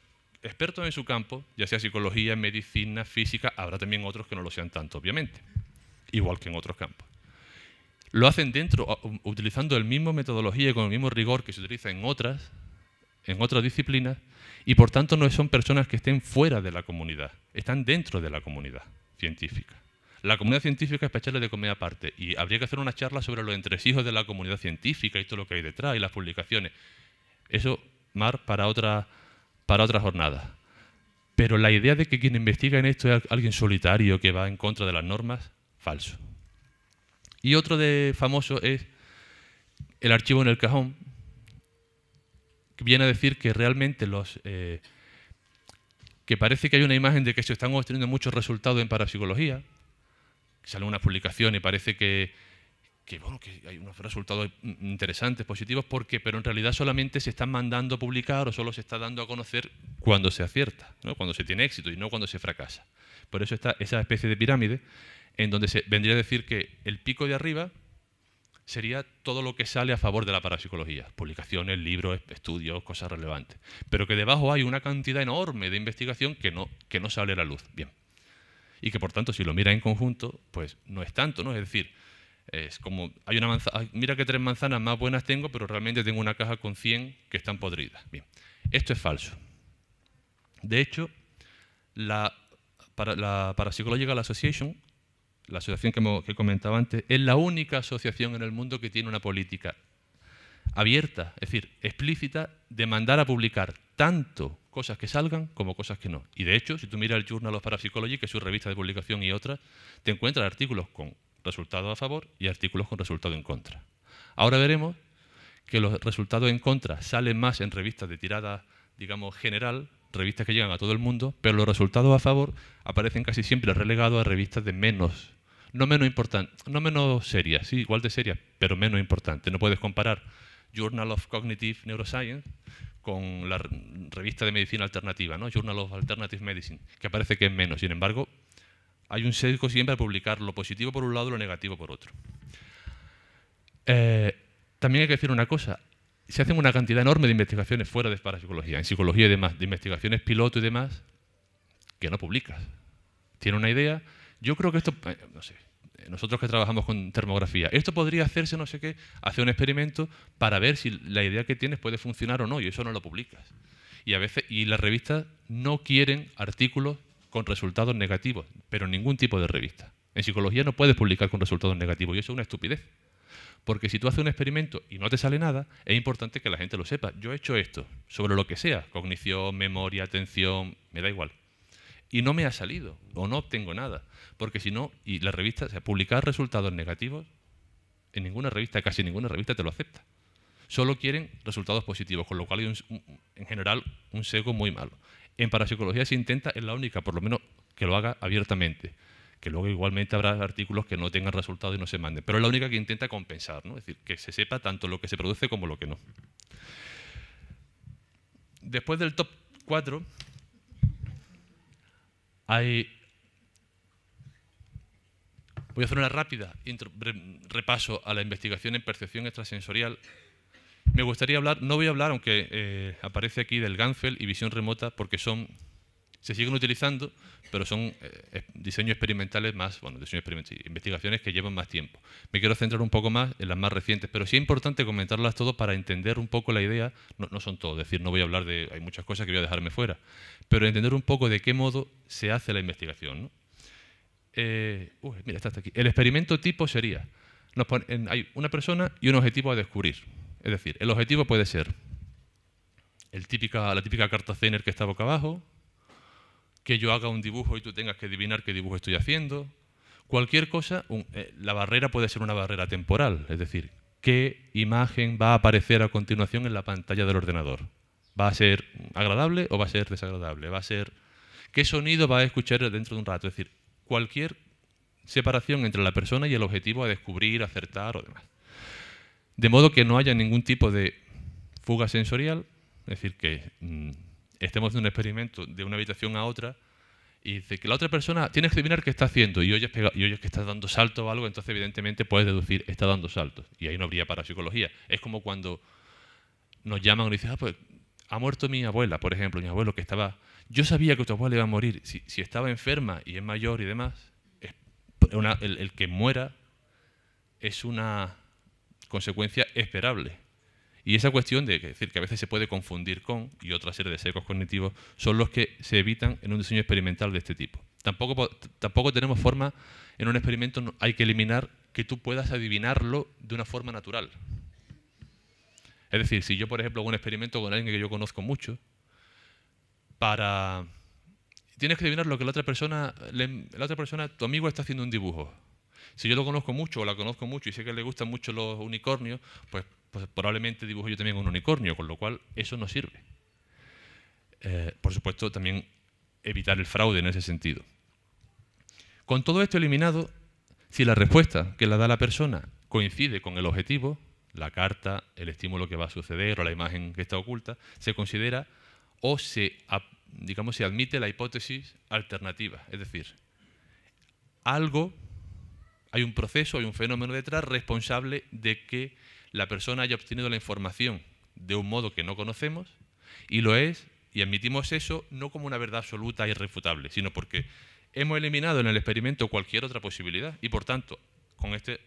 expertos en su campo, ya sea psicología, medicina, física, habrá también otros que no lo sean tanto, obviamente, igual que en otros campos lo hacen dentro, utilizando el mismo metodología y con el mismo rigor que se utiliza en otras, en otras disciplinas, y por tanto no son personas que estén fuera de la comunidad, están dentro de la comunidad científica. La comunidad científica es para echarle de comida aparte, y habría que hacer una charla sobre los entresijos de la comunidad científica y todo lo que hay detrás, y las publicaciones. Eso, Mar, para otra, para otra jornada. Pero la idea de que quien investiga en esto es alguien solitario que va en contra de las normas, falso. Y otro de famoso es el archivo en el cajón, que viene a decir que realmente los... Eh, que parece que hay una imagen de que se están obteniendo muchos resultados en parapsicología, sale una publicación y parece que, bueno, que hay unos resultados interesantes, positivos, porque, pero en realidad solamente se están mandando a publicar o solo se está dando a conocer cuando se acierta, cuando se tiene éxito y no cuando se fracasa. Por eso está esa especie de pirámide en donde se vendría a decir que el pico de arriba sería todo lo que sale a favor de la parapsicología, publicaciones, libros, estudios, cosas relevantes, pero que debajo hay una cantidad enorme de investigación que no, que no sale a la luz. Bien. Y que por tanto, si lo mira en conjunto, pues no es tanto, ¿no? Es decir, es como, hay una manzana, mira que tres manzanas más buenas tengo, pero realmente tengo una caja con 100 que están podridas. Bien, esto es falso. De hecho, la, Parapsicological la Association la asociación que, comentaba antes, es la única asociación en el mundo que tiene una política abierta, es decir, explícita, de mandar a publicar tanto cosas que salgan como cosas que no. Y de hecho, si tú miras el Journal of Parapsychology, que es su revista de publicación y otras, te encuentras artículos con resultados a favor y artículos con resultados en contra. Ahora veremos que los resultados en contra salen más en revistas de tirada, digamos, general, revistas que llegan a todo el mundo, pero los resultados a favor aparecen casi siempre relegados a revistas de menos no menos importante, no menos seria, sí, igual de seria, pero menos importante. No puedes comparar Journal of Cognitive Neuroscience con la revista de medicina alternativa, ¿no? Journal of Alternative Medicine, que parece que es menos. Sin embargo, hay un sesgo siempre a publicar lo positivo por un lado y lo negativo por otro. Eh, también hay que decir una cosa. Se hacen una cantidad enorme de investigaciones fuera de psicología, en psicología y demás, de investigaciones piloto y demás, que no publicas. Tiene una idea, yo creo que esto, eh, no sé, nosotros que trabajamos con termografía, esto podría hacerse, no sé qué, hacer un experimento para ver si la idea que tienes puede funcionar o no, y eso no lo publicas. Y a veces, y las revistas no quieren artículos con resultados negativos, pero ningún tipo de revista. En psicología no puedes publicar con resultados negativos, y eso es una estupidez. Porque si tú haces un experimento y no te sale nada, es importante que la gente lo sepa. Yo he hecho esto, sobre lo que sea, cognición, memoria, atención, me da igual y no me ha salido o no obtengo nada. Porque si no, y la revista, o sea, publicar resultados negativos, en ninguna revista, casi ninguna revista te lo acepta. Solo quieren resultados positivos, con lo cual hay en general un seco muy malo. En parapsicología se intenta, es la única, por lo menos, que lo haga abiertamente. Que luego igualmente habrá artículos que no tengan resultados y no se manden. Pero es la única que intenta compensar, ¿no? Es decir, que se sepa tanto lo que se produce como lo que no. Después del top 4 Voy a hacer una rápida repaso a la investigación en percepción extrasensorial. Me gustaría hablar, no voy a hablar, aunque eh, aparece aquí del Ganfel y visión remota, porque son se siguen utilizando, pero son eh, diseños experimentales más, bueno, diseños experimentales, investigaciones que llevan más tiempo. Me quiero centrar un poco más en las más recientes, pero sí es importante comentarlas todas para entender un poco la idea, no, son todo es decir, no voy a hablar de, hay muchas cosas que voy a dejarme fuera, pero entender un poco de qué modo se hace la investigación. Eh, mira, está hasta aquí. El experimento tipo sería, hay una persona y un objetivo a descubrir. Es decir, el objetivo puede ser el típica, la típica carta Zener que está boca abajo, que yo haga un dibujo y tú tengas que adivinar qué dibujo estoy haciendo. Cualquier cosa, eh, la barrera puede ser una barrera temporal, es decir, qué imagen va a aparecer a continuación en la pantalla del ordenador. ¿Va a ser agradable o va a ser desagradable? ¿Va a ser qué sonido va a escuchar dentro de un rato? Es decir, cualquier separación entre la persona y el objetivo a descubrir, acertar o demás. De modo que no haya ningún tipo de fuga sensorial, es decir, que mm, estemos en un experimento de una habitación a otra y dice que la otra persona, tiene que adivinar qué está haciendo y oyes, pega, y que está dando saltos o algo, entonces evidentemente puedes deducir, está dando saltos. Y ahí no habría parapsicología. Es como cuando nos llaman y dicen, ah, pues ha muerto mi abuela, por ejemplo, mi abuelo que estaba... Yo sabía que tu abuela iba a morir. Si, estaba enferma y es mayor y demás, el que muera es una consecuencia esperable. Y esa cuestión de decir, que a veces se puede confundir con y otra serie de secos cognitivos son los que se evitan en un diseño experimental de este tipo. Tampoco, tampoco tenemos forma, en un experimento hay que eliminar que tú puedas adivinarlo de una forma natural. Es decir, si yo, por ejemplo, hago un experimento con alguien que yo conozco mucho, para... Tienes que adivinar lo que la otra persona, la otra persona, tu amigo está haciendo un dibujo. Si yo lo conozco mucho o la conozco mucho y sé que le gustan mucho los unicornios, pues, pues probablemente dibujo yo también un unicornio, con lo cual eso no sirve. Eh, por supuesto, también evitar el fraude en ese sentido. Con todo esto eliminado, si la respuesta que la da la persona coincide con el objetivo, la carta, el estímulo que va a suceder o la imagen que está oculta, se considera o se, digamos, se admite la hipótesis alternativa, es decir, algo hay un proceso, hay un fenómeno detrás responsable de que la persona haya obtenido la información de un modo que no conocemos y lo es, y admitimos eso no como una verdad absoluta e irrefutable, sino porque hemos eliminado en el experimento cualquier otra posibilidad y por tanto, con este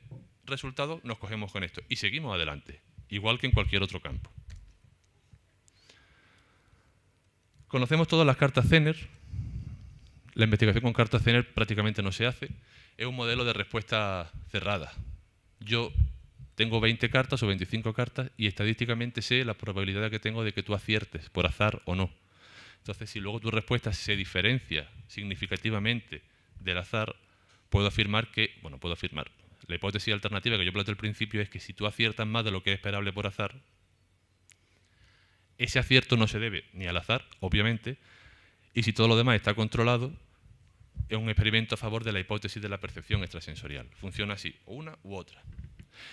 resultado nos cogemos con esto y seguimos adelante, igual que en cualquier otro campo. Conocemos todas las cartas Zener, la investigación con cartas Cartagener prácticamente no se hace, es un modelo de respuesta cerrada. Yo tengo 20 cartas o 25 cartas y estadísticamente sé la probabilidad que tengo de que tú aciertes, por azar o no. Entonces, si luego tu respuesta se diferencia significativamente del azar, puedo afirmar que, bueno, puedo afirmar, la hipótesis alternativa que yo planteo al principio es que si tú aciertas más de lo que es esperable por azar, ese acierto no se debe ni al azar, obviamente, y si todo lo demás está controlado, es un experimento a favor de la hipótesis de la percepción extrasensorial. Funciona así, o una u otra.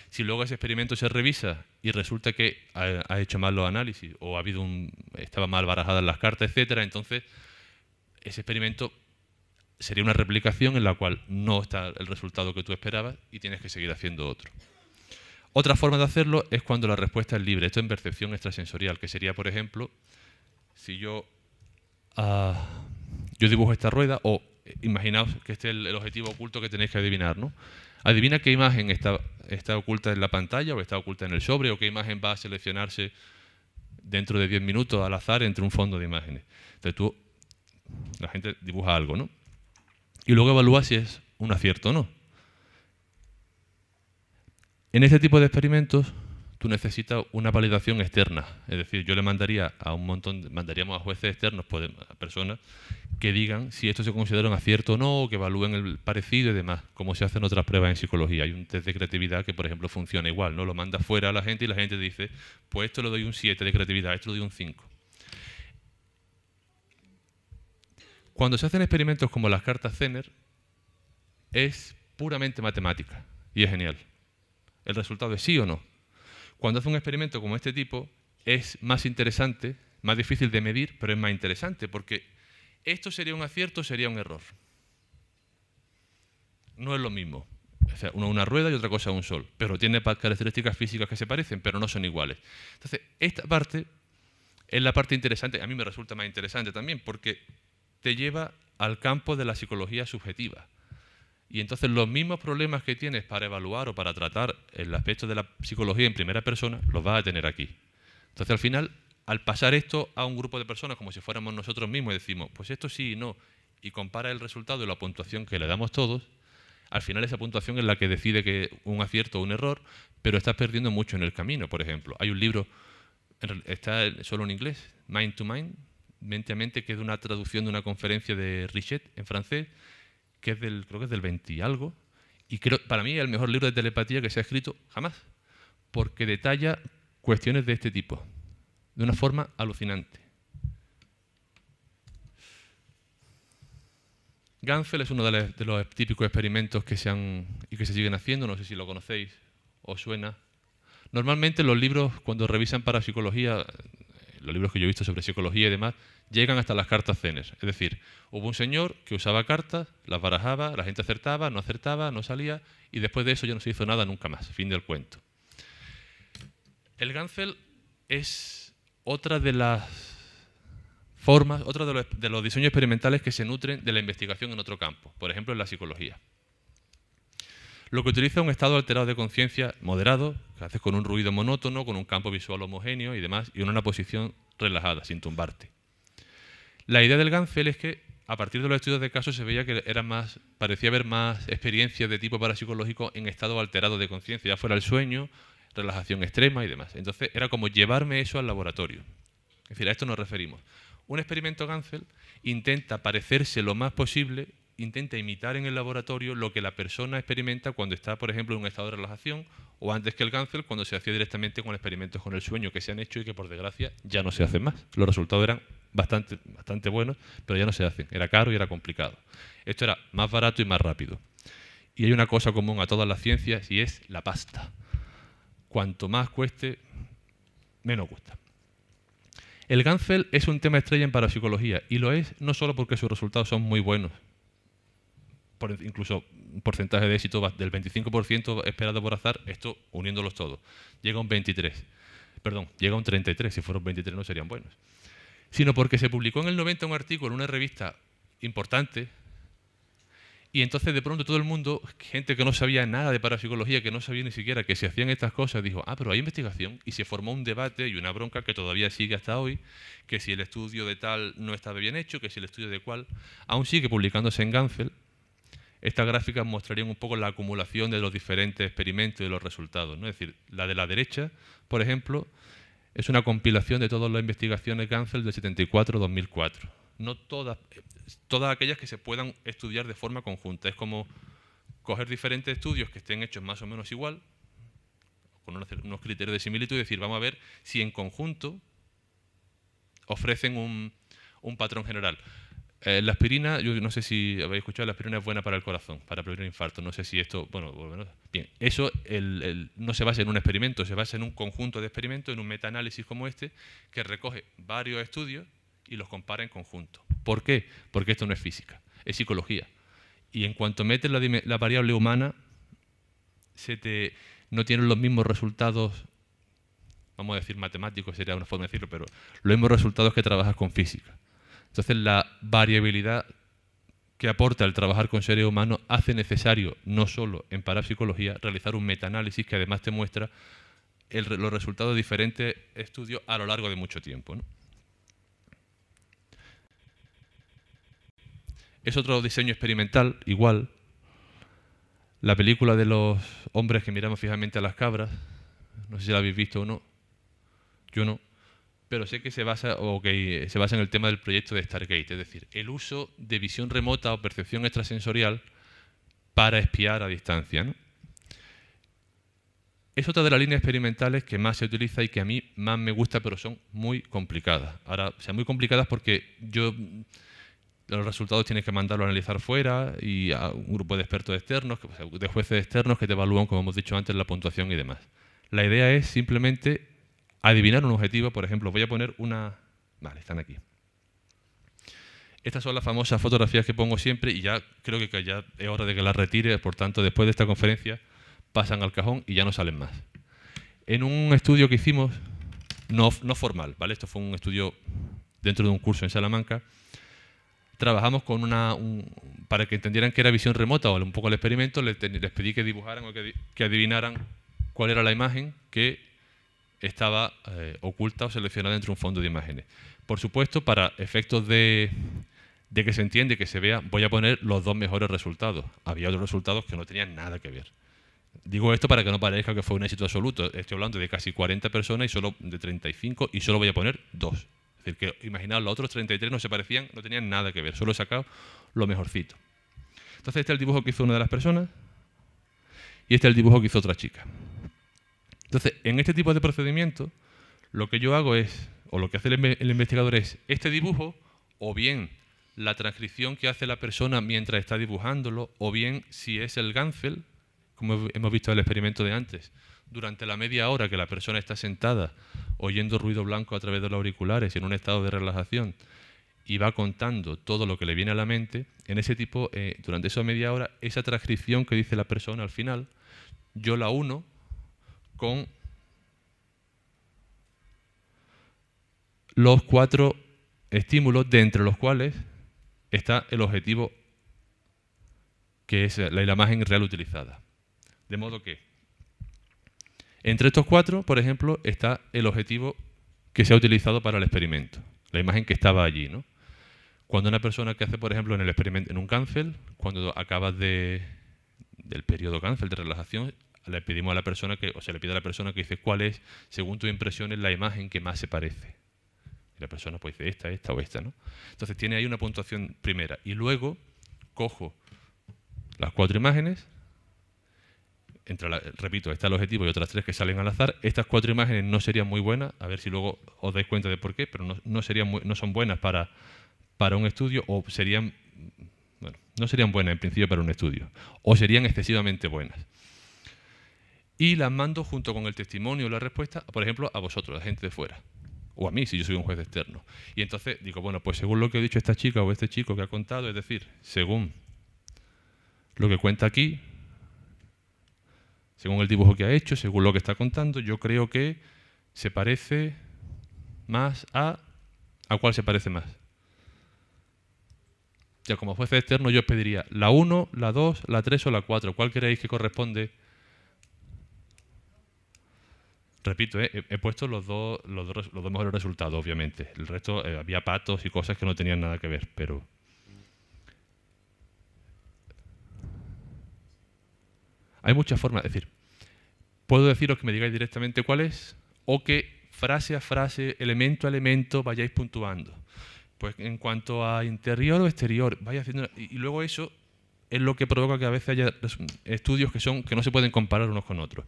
Si luego ese experimento se revisa y resulta que ha, hecho mal los análisis o ha habido un, estaba mal barajada las cartas, etcétera, entonces ese experimento sería una replicación en la cual no está el resultado que tú esperabas y tienes que seguir haciendo otro. Otra forma de hacerlo es cuando la respuesta es libre. Esto en percepción extrasensorial, que sería, por ejemplo, si yo Ah, yo dibujo esta rueda o eh, imaginaos que este es el, objetivo oculto que tenéis que adivinar, ¿no? Adivina qué imagen está, está oculta en la pantalla o está oculta en el sobre o qué imagen va a seleccionarse dentro de 10 minutos al azar entre un fondo de imágenes. Entonces tú, la gente dibuja algo, ¿no? Y luego evalúa si es un acierto o no. En este tipo de experimentos tú necesitas una validación externa. Es decir, yo le mandaría a un montón, mandaríamos a jueces externos, pues, a personas, que digan si esto se considera un acierto o no, que evalúen el parecido y demás, como se hacen otras pruebas en psicología. Hay un test de creatividad que, por ejemplo, funciona igual, ¿no? Lo manda fuera a la gente y la gente dice, pues esto le doy un 7 de creatividad, esto le doy un 5. Cuando se hacen experimentos como las cartas Zener, es puramente matemática y es genial. El resultado es sí o no. Cuando hace un experimento como este tipo, es más interesante, más difícil de medir, pero es más interesante, porque esto sería un acierto, sería un error. No es lo mismo. O sea, uno una rueda y otra cosa un sol, pero tiene características físicas que se parecen, pero no son iguales. Entonces, esta parte es la parte interesante, a mí me resulta más interesante también, porque te lleva al campo de la psicología subjetiva. Y entonces los mismos problemas que tienes para evaluar o para tratar el aspecto de la psicología en primera persona, los vas a tener aquí. Entonces al final, al pasar esto a un grupo de personas como si fuéramos nosotros mismos y decimos, pues esto sí y no, y compara el resultado y la puntuación que le damos todos, al final esa puntuación es la que decide que un acierto o un error, pero estás perdiendo mucho en el camino, por ejemplo. Hay un libro, está solo en inglés, Mind to Mind, mente a mente, que es una traducción de una conferencia de Richet en francés, que es del, creo que es del 20 y algo, y creo, para mí es el mejor libro de telepatía que se ha escrito jamás, porque detalla cuestiones de este tipo, de una forma alucinante. Ganfell es uno de los, típicos experimentos que se han y que se siguen haciendo, no sé si lo conocéis o suena. Normalmente los libros, cuando revisan para psicología los libros que yo he visto sobre psicología y demás, llegan hasta las cartas cenes. Es decir, hubo un señor que usaba cartas, las barajaba, la gente acertaba, no acertaba, no salía, y después de eso ya no se hizo nada nunca más. Fin del cuento. El Gansel es otra de las formas, otra de los diseños experimentales que se nutren de la investigación en otro campo, por ejemplo en la psicología lo que utiliza un estado alterado de conciencia moderado, que haces con un ruido monótono, con un campo visual homogéneo y demás, y en una posición relajada, sin tumbarte. La idea del GANFEL es que a partir de los estudios de caso se veía que era más, parecía haber más experiencias de tipo parapsicológico en estado alterado de conciencia, ya fuera el sueño, relajación extrema y demás. Entonces era como llevarme eso al laboratorio. Es decir, a esto nos referimos. Un experimento GANFEL intenta parecerse lo más posible intenta imitar en el laboratorio lo que la persona experimenta cuando está, por ejemplo, en un estado de relajación o antes que el cáncer, cuando se hacía directamente con experimentos con el sueño que se han hecho y que por desgracia ya no se hacen más. Los resultados eran bastante, bastante buenos, pero ya no se hacen. Era caro y era complicado. Esto era más barato y más rápido. Y hay una cosa común a todas las ciencias y es la pasta. Cuanto más cueste, menos cuesta. El cáncer es un tema estrella en parapsicología y lo es no solo porque sus resultados son muy buenos, incluso un porcentaje de éxito del 25% esperado por azar, esto uniéndolos todos, llega a un 23%. Perdón, llega un 33%, si fueron 23 no serían buenos. Sino porque se publicó en el 90 un artículo en una revista importante y entonces de pronto todo el mundo, gente que no sabía nada de parapsicología, que no sabía ni siquiera que se hacían estas cosas, dijo, ah, pero hay investigación. Y se formó un debate y una bronca que todavía sigue hasta hoy, que si el estudio de tal no estaba bien hecho, que si el estudio de cual, aún sigue publicándose en Gansel. Estas gráficas mostrarían un poco la acumulación de los diferentes experimentos y los resultados. ¿no? Es decir, la de la derecha, por ejemplo, es una compilación de todas las investigaciones cáncer del 74-2004. No todas, todas aquellas que se puedan estudiar de forma conjunta. Es como coger diferentes estudios que estén hechos más o menos igual, con unos criterios de similitud, y decir, vamos a ver si en conjunto ofrecen un patrón general. Eh, la aspirina, yo no sé si habéis escuchado, la aspirina es buena para el corazón, para prevenir infarto. No sé si esto, bueno, bueno bien, eso no se basa en un experimento, se basa en un conjunto de experimentos, en un metaanálisis como este, que recoge varios estudios y los compara en conjunto. ¿Por qué? Porque esto no es física, es psicología. Y en cuanto metes la, variable humana, se te, no tienen los mismos resultados, vamos a decir matemáticos, sería una forma de decirlo, pero los mismos resultados que trabajas con física. Entonces la variabilidad que aporta el trabajar con seres humanos hace necesario, no solo en parapsicología, realizar un metaanálisis que además te muestra los resultados de diferentes estudios a lo largo de mucho tiempo. Es otro diseño experimental, igual. La película de los hombres que miramos fijamente a las cabras, no sé si la habéis visto o no, yo no pero sé que se basa o que se basa en el tema del proyecto de Stargate, es decir, el uso de visión remota o percepción extrasensorial para espiar a distancia. Es otra de las líneas experimentales que más se utiliza y que a mí más me gusta, pero son muy complicadas. Ahora, o muy complicadas porque yo los resultados tienes que mandarlo a analizar fuera y a un grupo de expertos externos, de jueces externos que te evalúan, como hemos dicho antes, la puntuación y demás. La idea es simplemente adivinar un objetivo, por ejemplo, voy a poner una... Vale, están aquí. Estas son las famosas fotografías que pongo siempre y ya creo que ya es hora de que las retire, por tanto, después de esta conferencia pasan al cajón y ya no salen más. En un estudio que hicimos, no, formal, ¿vale? Esto fue un estudio dentro de un curso en Salamanca, trabajamos con una... para que entendieran que era visión remota o un poco el experimento, les, pedí que dibujaran o que adivinaran cuál era la imagen que estaba eh, oculta o seleccionada dentro un fondo de imágenes. Por supuesto, para efectos de, de que se entiende, que se vea, voy a poner los dos mejores resultados. Había otros resultados que no tenían nada que ver. Digo esto para que no parezca que fue un éxito absoluto. Estoy hablando de casi 40 personas y solo de 35 y solo voy a poner dos. Es decir, que imaginaos, los otros 33 no se parecían, no tenían nada que ver, solo he sacado lo mejorcito. Entonces este es el dibujo que hizo una de las personas y este es el dibujo que hizo otra chica. Entonces, en este tipo de procedimiento, lo que yo hago es, o lo que hace el, investigador es este dibujo, o bien la transcripción que hace la persona mientras está dibujándolo, o bien si es el Gansel, como hemos visto en el experimento de antes, durante la media hora que la persona está sentada oyendo ruido blanco a través de los auriculares en un estado de relajación y va contando todo lo que le viene a la mente, en ese tipo, eh, durante esa media hora, esa transcripción que dice la persona al final, yo la uno con los cuatro estímulos, de entre los cuales está el objetivo que es la, imagen real utilizada. De modo que entre estos cuatro, por ejemplo, está el objetivo que se ha utilizado para el experimento, la imagen que estaba allí, ¿no? Cuando una persona que hace, por ejemplo, en el experimento en un cáncer, cuando acabas del periodo cáncer de relajación, le pedimos a la persona que, o se le pide a la persona que dice cuál es, según tu impresión, la imagen que más se parece. Y la persona puede decir esta, esta o esta, ¿no? Entonces tiene ahí una puntuación primera. Y luego cojo las cuatro imágenes, entre repito, está el objetivo y otras tres que salen al azar. Estas cuatro imágenes no serían muy buenas, a ver si luego os dais cuenta de por qué, pero no, serían no son buenas para, para un estudio o serían, bueno, no serían buenas en principio para un estudio, o serían excesivamente buenas y las mando junto con el testimonio o la respuesta, por ejemplo, a vosotros, la gente de fuera, o a mí, si yo soy un juez externo. Y entonces digo, bueno, pues según lo que ha dicho esta chica o este chico que ha contado, es decir, según lo que cuenta aquí, según el dibujo que ha hecho, según lo que está contando, yo creo que se parece más a... ¿A cuál se parece más? Ya como juez externo yo os pediría la 1, la 2, la 3 o la 4. ¿Cuál creéis que corresponde Repito, eh, he, puesto los dos, mejores resultados, obviamente. El resto eh, había patos y cosas que no tenían nada que ver, pero. Hay muchas formas, es decir, puedo deciros que me digáis directamente cuál es o que frase a frase, elemento a elemento, vayáis puntuando. Pues en cuanto a interior o exterior, vayáis haciendo... Y luego eso es lo que provoca que a veces haya estudios que, son, que no se pueden comparar unos con otros.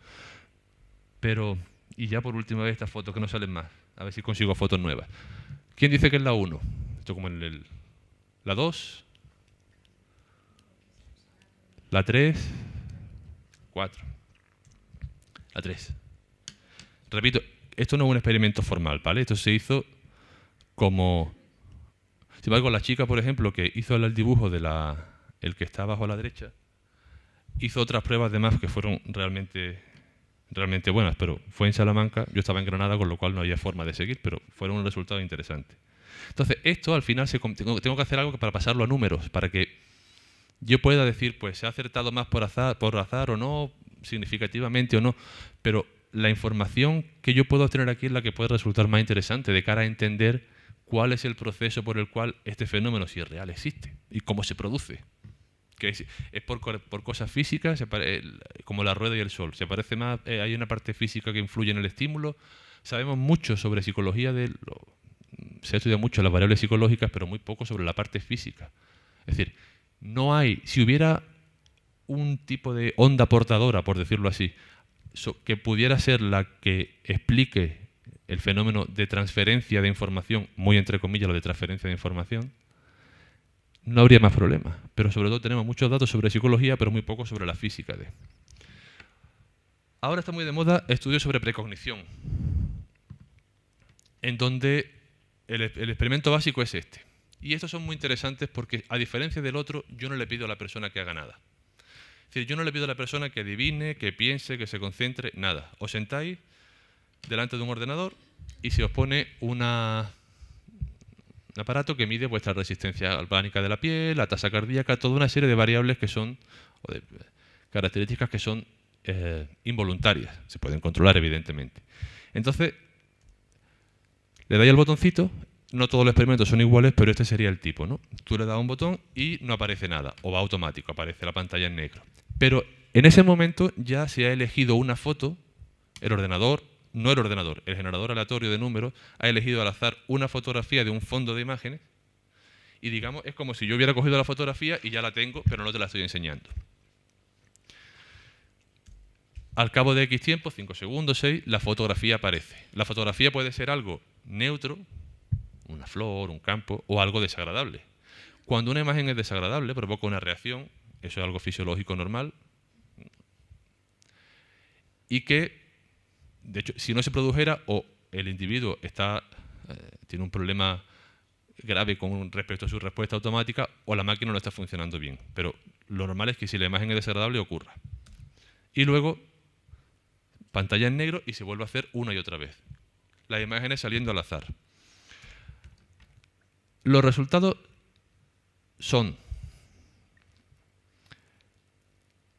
Pero y ya por última vez estas fotos que no salen más. A ver si consigo fotos nuevas. ¿Quién dice que es la 1? Esto como en el... ¿La 2? ¿La 3? 4. La 3. Repito, esto no es un experimento formal, ¿vale? Esto se hizo como... Sin embargo, la chica, por ejemplo, que hizo el dibujo de la... el que está abajo a la derecha, hizo otras pruebas de más que fueron realmente realmente buenas, pero fue en Salamanca, yo estaba en Granada, con lo cual no había forma de seguir, pero fueron un resultado interesante. Entonces, esto al final se, tengo, que hacer algo para pasarlo a números, para que yo pueda decir, pues se ha acertado más por por azar o no, significativamente o no, pero la información que yo puedo obtener aquí es la que puede resultar más interesante de cara a entender cuál es el proceso por el cual este fenómeno, si es real, existe y cómo se produce que es, por, cosas físicas, como la rueda y el sol. Se parece más, eh, hay una parte física que influye en el estímulo. Sabemos mucho sobre psicología, de se ha estudiado mucho las variables psicológicas, pero muy poco sobre la parte física. Es decir, no hay, si hubiera un tipo de onda portadora, por decirlo así, que pudiera ser la que explique el fenómeno de transferencia de información, muy entre comillas lo de transferencia de información, no habría más problemas. Pero sobre todo tenemos muchos datos sobre psicología, pero muy poco sobre la física. De. Ahora está muy de moda estudios sobre precognición, en donde el, el experimento básico es este. Y estos son muy interesantes porque, a diferencia del otro, yo no le pido a la persona que haga nada. Es decir, yo no le pido a la persona que adivine, que piense, que se concentre, nada. Os sentáis delante de un ordenador y se os pone una, aparato que mide vuestra resistencia albánica de la piel, la tasa cardíaca, toda una serie de variables que son, o de características que son eh, involuntarias, se pueden controlar evidentemente. Entonces, le dais el botoncito, no todos los experimentos son iguales, pero este sería el tipo, ¿no? Tú le das un botón y no aparece nada, o va automático, aparece la pantalla en negro. Pero en ese momento ya se ha elegido una foto, el ordenador no el ordenador, el generador aleatorio de números ha elegido al azar una fotografía de un fondo de imágenes y digamos, es como si yo hubiera cogido la fotografía y ya la tengo, pero no te la estoy enseñando. Al cabo de X tiempo, 5 segundos, 6, la fotografía aparece. La fotografía puede ser algo neutro, una flor, un campo, o algo desagradable. Cuando una imagen es desagradable, provoca una reacción, eso es algo fisiológico normal, y que de hecho, si no se produjera o el individuo está, eh, tiene un problema grave con respecto a su respuesta automática o la máquina no está funcionando bien. Pero lo normal es que si la imagen es desagradable ocurra. Y luego, pantalla en negro y se vuelve a hacer una y otra vez. Las imágenes saliendo al azar. Los resultados son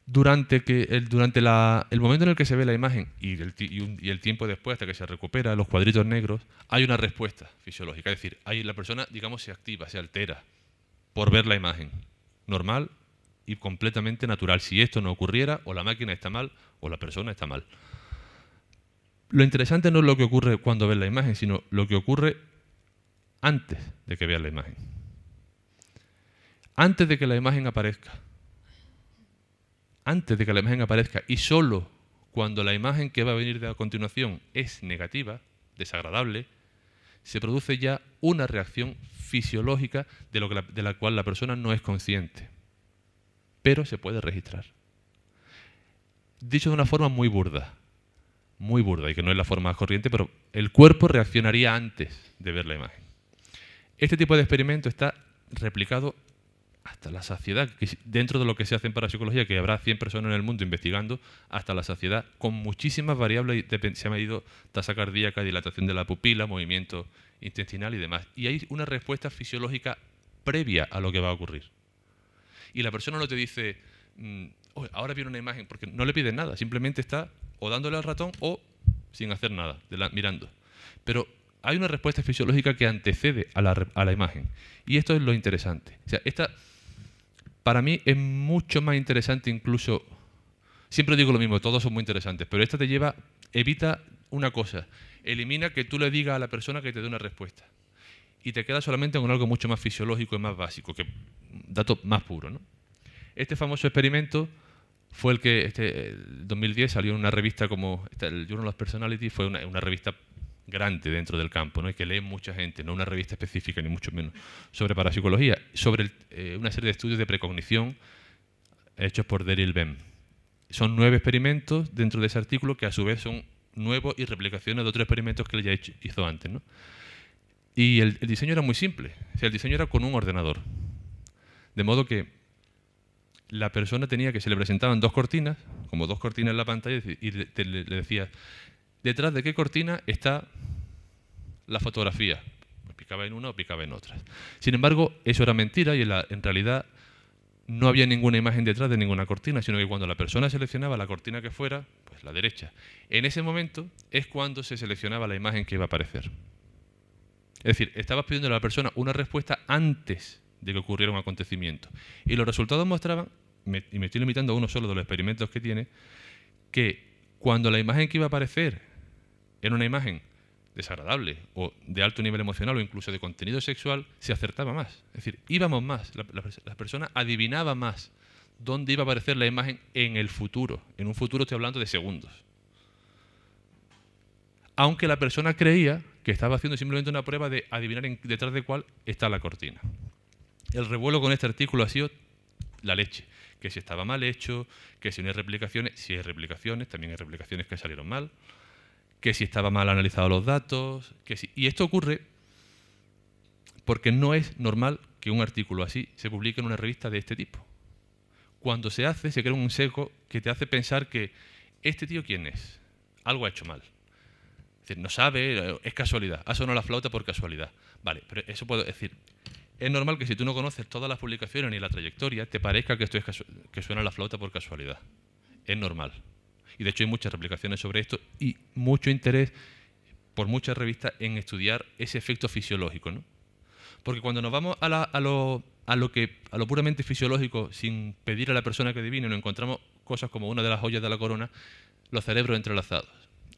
durante, que, el, durante la, el momento en el que se ve la imagen y el, tiempo después hasta que se recupera los cuadritos negros, hay una respuesta fisiológica. Es decir, hay, la persona, digamos, se activa, se altera por ver la imagen. Normal y completamente natural. Si esto no ocurriera, o la máquina está mal, o la persona está mal. Lo interesante no es lo que ocurre cuando ves la imagen, sino lo que ocurre antes de que veas la imagen. Antes de que la imagen aparezca antes de que la imagen aparezca y solo cuando la imagen que va a venir de a continuación es negativa, desagradable, se produce ya una reacción fisiológica de, lo la, la cual la persona no es consciente, pero se puede registrar. Dicho de una forma muy burda, muy burda y que no es la forma corriente, pero el cuerpo reaccionaría antes de ver la imagen. Este tipo de experimento está replicado hasta la saciedad, dentro de lo que se hace en parapsicología, que habrá 100 personas en el mundo investigando, hasta la saciedad, con muchísimas variables, se ha medido tasa cardíaca, dilatación de la pupila, movimiento intestinal y demás. Y hay una respuesta fisiológica previa a lo que va a ocurrir. Y la persona no te dice, mm, ahora viene una imagen, porque no le piden nada, simplemente está o dándole al ratón o sin hacer nada, mirando. Pero hay una respuesta fisiológica que antecede a la, a la imagen. Y esto es lo interesante. O sea, esta, para mí es mucho más interesante incluso, siempre digo lo mismo, todos son muy interesantes, pero esta te lleva, evita una cosa, elimina que tú le digas a la persona que te dé una respuesta. Y te queda solamente con algo mucho más fisiológico y más básico, que dato más puro. ¿no? Este famoso experimento fue el que, este, 2010 salió en una revista como, este, el Journal of Personality, fue una revista grande dentro del campo, ¿no? y que lee mucha gente, no una revista específica, ni mucho menos, sobre parapsicología, sobre eh, una serie de estudios de precognición hechos por Daryl Bem. Son nueve experimentos dentro de ese artículo que a su vez son nuevos y replicaciones de otros experimentos que él ya hizo antes. Y el, diseño era muy simple, o sea, el diseño era con un ordenador. De modo que la persona tenía que se le presentaban dos cortinas, como dos cortinas en la pantalla, y le, le decía, detrás de qué cortina está la fotografía. Picaba en una o picaba en otra. Sin embargo, eso era mentira y en, realidad no había ninguna imagen detrás de ninguna cortina, sino que cuando la persona seleccionaba la cortina que fuera, pues la derecha. En ese momento es cuando se seleccionaba la imagen que iba a aparecer. Es decir, estabas pidiendo a la persona una respuesta antes de que ocurriera un acontecimiento. Y los resultados mostraban, y me estoy limitando a uno solo de los experimentos que tiene, que cuando la imagen que iba a aparecer en una imagen desagradable o de alto nivel emocional o incluso de contenido sexual, se acertaba más. Es decir, íbamos más, la, persona adivinaba más dónde iba a aparecer la imagen en el futuro. En un futuro estoy hablando de segundos. Aunque la persona creía que estaba haciendo simplemente una prueba de adivinar detrás de cuál está la cortina. El revuelo con este artículo ha sido la leche. Que si estaba mal hecho, que si no hay replicaciones, si hay replicaciones, también hay replicaciones que salieron mal que si estaba mal analizado los datos, que si... Y esto ocurre porque no es normal que un artículo así se publique en una revista de este tipo. Cuando se hace, se crea un seco que te hace pensar que este tío quién es, algo ha hecho mal. Es decir, no sabe, es casualidad, ha sonado la flauta por casualidad. Vale, pero eso puedo decir, es normal que si tú no conoces todas las publicaciones ni la trayectoria, te parezca que, esto es que suena la flauta por casualidad. Es normal y de hecho hay muchas replicaciones sobre esto y mucho interés por muchas revistas en estudiar ese efecto fisiológico. Porque cuando nos vamos a, lo, que, a, lo, puramente fisiológico, sin pedir a la persona que adivine, nos encontramos cosas como una de las joyas de la corona, los cerebros entrelazados,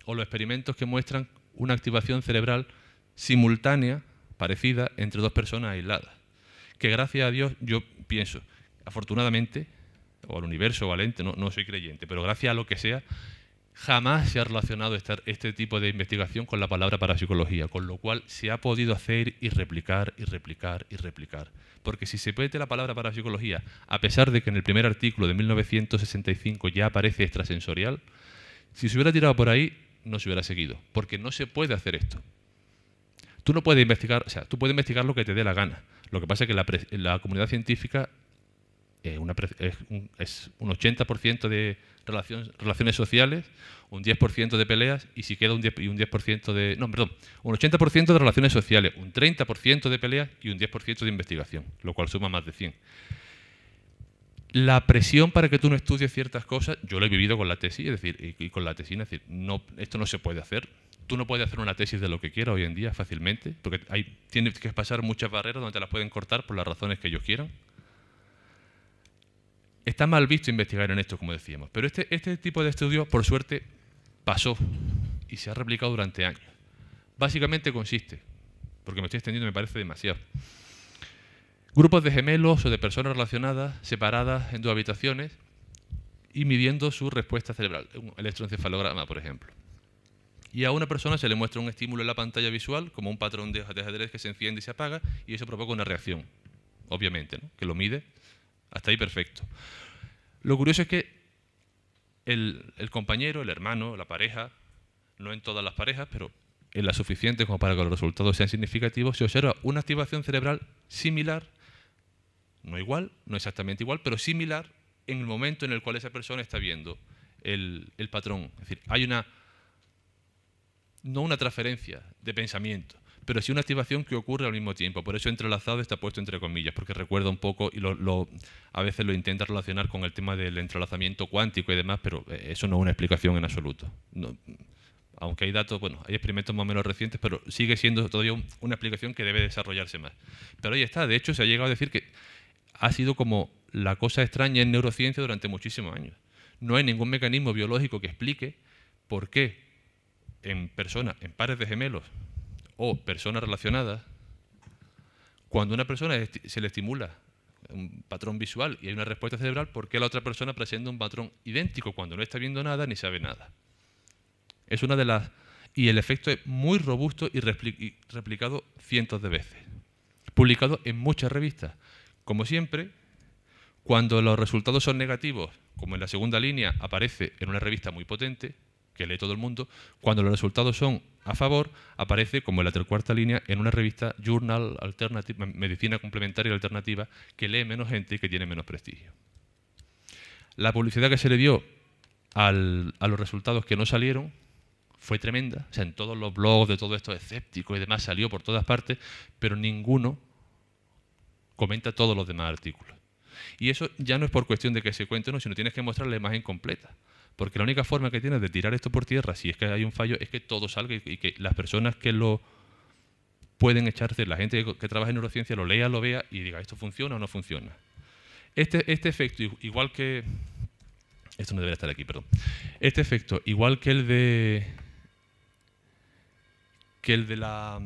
o los experimentos que muestran una activación cerebral simultánea, parecida, entre dos personas aisladas. Que gracias a Dios yo pienso, afortunadamente, o al universo o no, soy creyente, pero gracias a lo que sea, jamás se ha relacionado este tipo de investigación con la palabra parapsicología, con lo cual se ha podido hacer y replicar y replicar y replicar. Porque si se mete la palabra parapsicología, a pesar de que en el primer artículo de 1965 ya aparece extrasensorial, si se hubiera tirado por ahí, no se hubiera seguido, porque no se puede hacer esto. Tú no puedes investigar, o sea, tú puedes investigar lo que te dé la gana. Lo que pasa es que la, la comunidad científica eh, es, un, 80% de relaciones, sociales, un 10% de peleas y si queda un 10%, de... No, perdón, un 80% de relaciones sociales, un 30% de peleas y un 10% de investigación, lo cual suma más de 100. La presión para que tú no estudies ciertas cosas, yo lo he vivido con la tesis, es decir, y, con la tesis es decir, no, esto no se puede hacer, tú no puedes hacer una tesis de lo que quieras hoy en día fácilmente, porque hay, tienes que pasar muchas barreras donde te las pueden cortar por las razones que ellos quieran. Está mal visto investigar en esto, como decíamos, pero este, este tipo de estudio, por suerte, pasó y se ha replicado durante años. Básicamente consiste, porque me estoy extendiendo, me parece demasiado. Grupos de gemelos o de personas relacionadas, separadas en dos habitaciones y midiendo su respuesta cerebral, un electroencefalograma, por ejemplo. Y a una persona se le muestra un estímulo en la pantalla visual, como un patrón de ajedrez que se enciende y se apaga, y eso provoca una reacción, obviamente, que lo mide hasta ahí perfecto. Lo curioso es que el, compañero, el hermano, la pareja, no en todas las parejas, pero en las suficientes como para que los resultados sean significativos, se observa una activación cerebral similar, no igual, no exactamente igual, pero similar en el momento en el cual esa persona está viendo el, el patrón. Es decir, hay una, no una transferencia de pensamiento, pero sí una activación que ocurre al mismo tiempo. Por eso entrelazado está puesto entre comillas, porque recuerda un poco y lo, a veces lo intenta relacionar con el tema del entrelazamiento cuántico y demás, pero eh, eso no es una explicación en absoluto. aunque hay datos, bueno, hay experimentos más o menos recientes, pero sigue siendo todavía una explicación que debe desarrollarse más. Pero ahí está, de hecho se ha llegado a decir que ha sido como la cosa extraña en neurociencia durante muchísimos años. No hay ningún mecanismo biológico que explique por qué en personas, en pares de gemelos, o personas relacionadas, cuando una persona se le estimula un patrón visual y hay una respuesta cerebral, ¿por qué la otra persona presenta un patrón idéntico cuando no está viendo nada ni sabe nada? Es una de las... Y el efecto es muy robusto y replicado cientos de veces. Publicado en muchas revistas. Como siempre, cuando los resultados son negativos, como en la segunda línea aparece en una revista muy potente, que lee todo el mundo, cuando los resultados son a favor aparece como en la cuarta línea en una revista Journal Medicina Complementaria Alternativa que lee menos gente y que tiene menos prestigio. La publicidad que se le dio a los resultados que no salieron fue tremenda. O sea, en todos los blogs de todo esto escéptico y demás salió por todas partes, pero ninguno comenta todos los demás artículos. Y eso ya no es por cuestión de que se cuente o no, sino tienes que mostrar la imagen completa. Porque la única forma que tienes de tirar esto por tierra, si es que hay un fallo, es que todo salga y que las personas que lo pueden echarse, la gente que, trabaja en neurociencia lo lea, lo vea y diga, ¿esto funciona o no funciona? Este, este efecto, igual que... Esto no debería estar aquí, perdón. Este efecto, igual que el de... que el de la,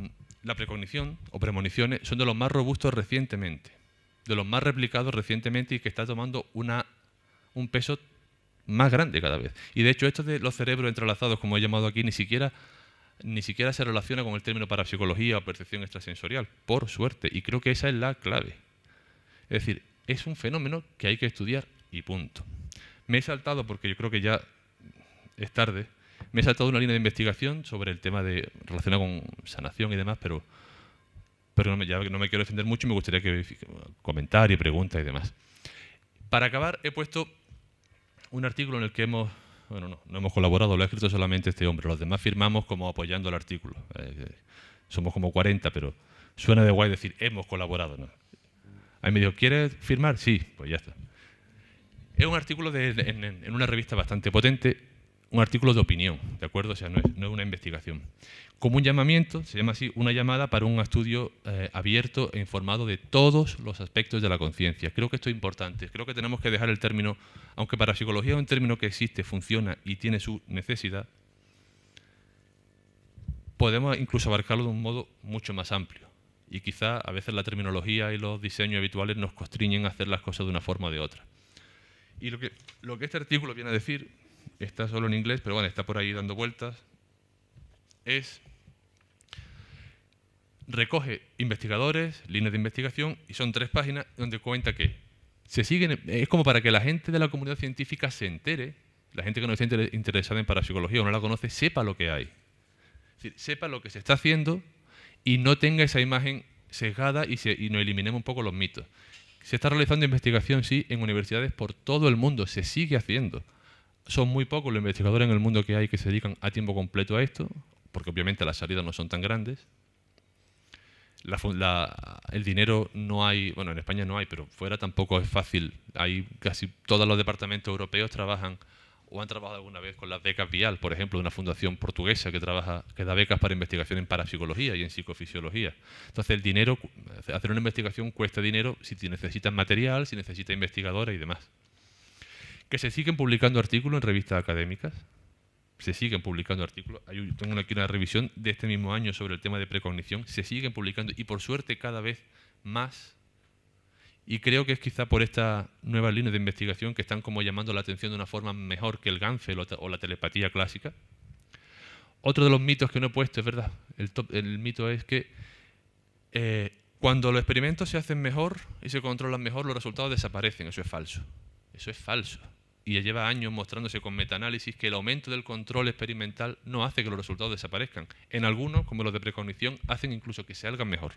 precognición o premoniciones, son de los más robustos recientemente, de los más replicados recientemente y que está tomando una, un peso más grande cada vez. Y de hecho, esto de los cerebros entrelazados, como he llamado aquí, ni siquiera, ni siquiera se relaciona con el término parapsicología o percepción extrasensorial, por suerte. Y creo que esa es la clave. Es decir, es un fenómeno que hay que estudiar y punto. Me he saltado, porque yo creo que ya es tarde, me he saltado una línea de investigación sobre el tema de relacionado con sanación y demás, pero, pero no, me, no me quiero defender mucho y me gustaría que comentar y preguntas y demás. Para acabar, he puesto un artículo en el que hemos, bueno, no, no hemos colaborado, lo ha escrito solamente este hombre, los demás firmamos como apoyando el artículo. Eh, eh, somos como 40, pero suena de guay decir hemos colaborado. ¿no? Ahí me dijo, ¿quieres firmar? Sí, pues ya está. Es un artículo en, una revista bastante potente un artículo de opinión, ¿de acuerdo? O sea, no es, no es, una investigación. Como un llamamiento, se llama así, una llamada para un estudio eh, abierto e informado de todos los aspectos de la conciencia. Creo que esto es importante. Creo que tenemos que dejar el término, aunque para psicología es un término que existe, funciona y tiene su necesidad, podemos incluso abarcarlo de un modo mucho más amplio. Y quizá a veces la terminología y los diseños habituales nos constriñen a hacer las cosas de una forma o de otra. Y lo que, lo que este artículo viene a decir está solo en inglés, pero bueno, está por ahí dando vueltas, es recoge investigadores, líneas de investigación, y son tres páginas donde cuenta que se siguen, es como para que la gente de la comunidad científica se entere, la gente que no está interesada en parapsicología o no la conoce, sepa lo que hay. sepa lo que se está haciendo y no tenga esa imagen sesgada y, se, y nos eliminemos un poco los mitos. Se está realizando investigación, sí, en universidades por todo el mundo, se sigue haciendo son muy pocos los investigadores en el mundo que hay que se dedican a tiempo completo a esto, porque obviamente las salidas no son tan grandes. el dinero no hay, bueno, en España no hay, pero fuera tampoco es fácil. Hay casi todos los departamentos europeos trabajan o han trabajado alguna vez con las becas Vial, por ejemplo, de una fundación portuguesa que trabaja que da becas para investigación en parapsicología y en psicofisiología. Entonces, el dinero hacer una investigación cuesta dinero si necesitas material, si necesitas investigadores y demás que se siguen publicando artículos en revistas académicas. Se siguen publicando artículos. tengo aquí una revisión de este mismo año sobre el tema de precognición. Se siguen publicando y por suerte cada vez más. Y creo que es quizá por estas nuevas líneas de investigación que están como llamando la atención de una forma mejor que el Ganfe o la telepatía clásica. Otro de los mitos que no he puesto, es verdad, el, mito es que eh, cuando los experimentos se hacen mejor y se controlan mejor, los resultados desaparecen. Eso es falso. Eso es falso y lleva años mostrándose con metaanálisis que el aumento del control experimental no hace que los resultados desaparezcan. En algunos, como los de precognición, hacen incluso que salgan mejor.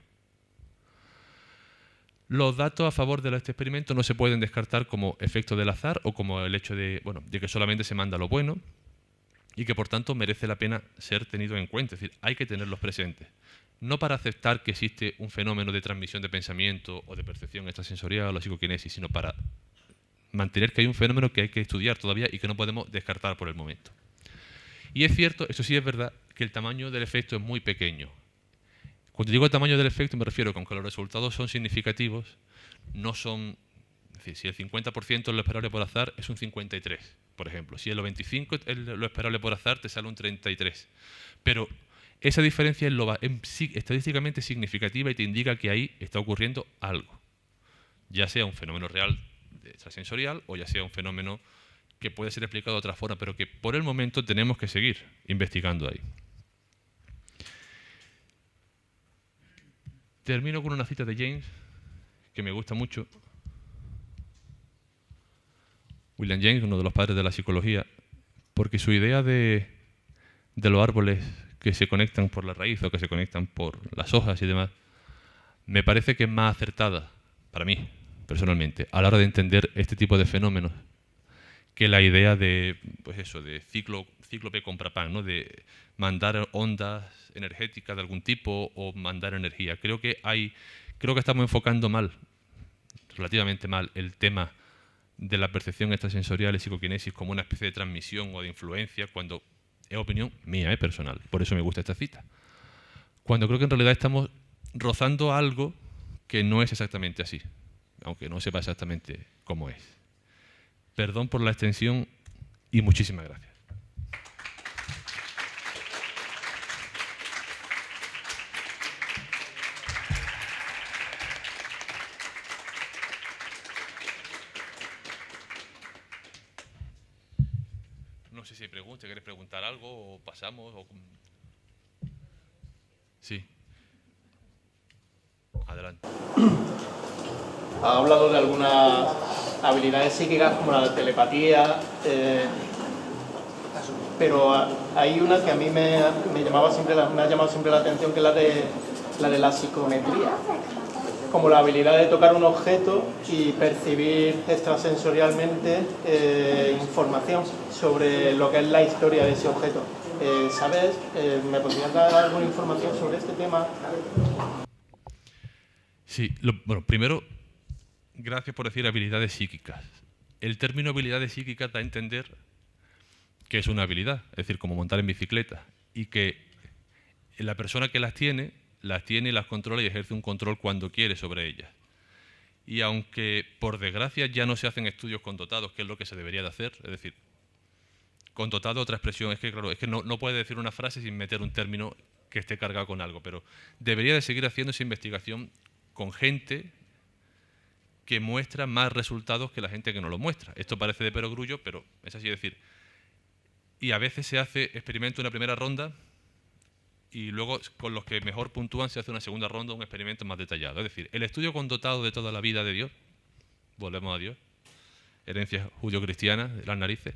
Los datos a favor de este experimento no se pueden descartar como efecto del azar o como el hecho de, bueno, de que solamente se manda lo bueno y que por tanto merece la pena ser tenido en cuenta, es decir, hay que tenerlos presentes. No para aceptar que existe un fenómeno de transmisión de pensamiento o de percepción extrasensorial o psicoquinesis, sino para mantener que hay un fenómeno que hay que estudiar todavía y que no podemos descartar por el momento. Y es cierto, eso sí es verdad, que el tamaño del efecto es muy pequeño. Cuando digo el tamaño del efecto me refiero con que los resultados son significativos, no son... Es decir, si el 50% es lo esperable por azar, es un 53%, por ejemplo. Si el 25% es lo esperable por azar, te sale un 33%. Pero esa diferencia es, lo, es estadísticamente significativa y te indica que ahí está ocurriendo algo, ya sea un fenómeno real o ya sea un fenómeno que puede ser explicado de otra forma, pero que por el momento tenemos que seguir investigando ahí. Termino con una cita de James que me gusta mucho. William James, uno de los padres de la psicología, porque su idea de los árboles que se conectan por la raíz o que se conectan por las hojas y demás, me parece que es más acertada para mí, personalmente, a la hora de entender este tipo de fenómenos que la idea de, pues eso, de ciclo, cíclope compra pan, ¿no? de mandar ondas energéticas de algún tipo o mandar energía. Creo que, hay, creo que estamos enfocando mal, relativamente mal, el tema de la percepción extrasensorial y psicoquinesis como una especie de transmisión o de influencia, cuando es opinión mía, es personal. Por eso me gusta esta cita. Cuando creo que en realidad estamos rozando algo que no es exactamente así aunque no sepa exactamente cómo es. Perdón por la extensión y muchísimas gracias. No sé si hay preguntas, ¿quieres preguntar algo o pasamos ha hablado de algunas habilidades psíquicas como la telepatía, eh, pero hay una que a mí me, llamaba siempre me ha llamado siempre la atención, que es la de la, de psicometría, como la habilidad de tocar un objeto y percibir extrasensorialmente eh, información sobre lo que es la historia de ese objeto. Eh, ¿Sabes? ¿Me podrías dar alguna información sobre este tema? Sí, bueno, primero gracias por decir habilidades psíquicas. El término habilidades psíquicas da a entender que es una habilidad, es decir, como montar en bicicleta, y que la persona que las tiene, las tiene y las controla y ejerce un control cuando quiere sobre ellas. Y aunque por desgracia ya no se hacen estudios dotados, que es lo que se debería de hacer, es decir, con dotado otra expresión, es que claro, es que no, no puede decir una frase sin meter un término que esté cargado con algo, pero debería de seguir haciendo esa investigación con gente que muestra más resultados que la gente que no lo muestra. Esto parece de perogrullo, pero es así decir. Y a veces se hace experimento en una primera ronda y luego con los que mejor puntúan se hace una segunda ronda, un experimento más detallado. Es decir, el estudio condotado de toda la vida de Dios, volvemos a Dios, herencias judio-cristiana de las narices,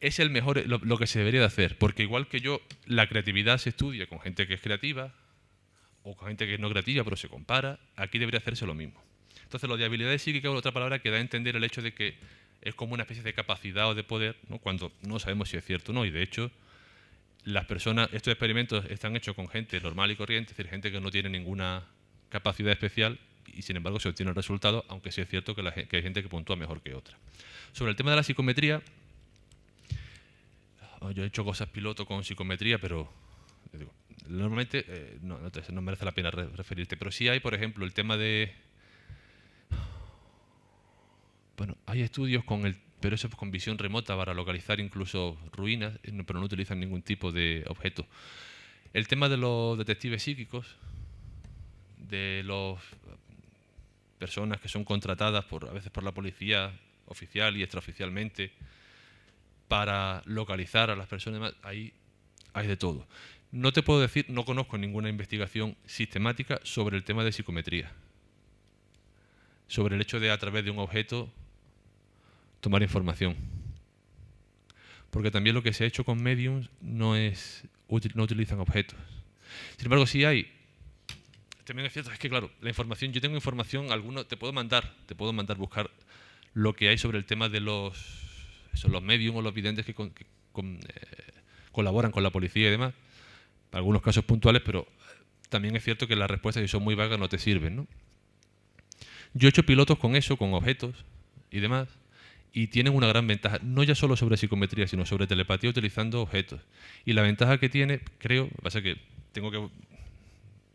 es el mejor, lo, lo, que se debería de hacer, porque igual que yo, la creatividad se estudia con gente que es creativa o con gente que es no creativa, pero se compara, aquí debería hacerse lo mismo. Entonces, lo de habilidades psíquicas es otra palabra que da a entender el hecho de que es como una especie de capacidad o de poder, cuando no sabemos si es cierto o no. Y de hecho, las personas, estos experimentos están hechos con gente normal y corriente, es decir, gente que no tiene ninguna capacidad especial y sin embargo se obtiene el resultado, aunque sí es cierto que, hay gente que puntúa mejor que otra. Sobre el tema de la psicometría, ah, yo he hecho cosas piloto con psicometría, pero normalmente eh, no merece la pena referirte, pero sí hay, por ejemplo, el tema de bueno, hay estudios con el, pero eso con visión remota para localizar incluso ruinas, pero no utilizan ningún tipo de objeto. El tema de los detectives psíquicos, de las personas que son contratadas por, a veces por la policía oficial y extraoficialmente para localizar a las personas, ahí hay de todo. No te puedo decir, no conozco ninguna investigación sistemática sobre el tema de psicometría, sobre el hecho de a través de un objeto tomar información. Porque también lo que se ha hecho con mediums no, es, no utilizan objetos. Sin embargo, si hay también es cierto es que, claro, la información, yo tengo información, algunos te puedo mandar, te puedo mandar buscar lo que hay sobre el tema de los, eso, los o los videntes que, eh, colaboran con la policía y demás, algunos casos puntuales, pero también es cierto que las respuestas, que son muy vagas, no te sirven, ¿no? Yo he hecho pilotos con eso, con objetos y demás, y tienen una gran ventaja, no ya solo sobre psicometría, sino sobre telepatía utilizando objetos. Y la ventaja que tiene, creo, pasa que tengo que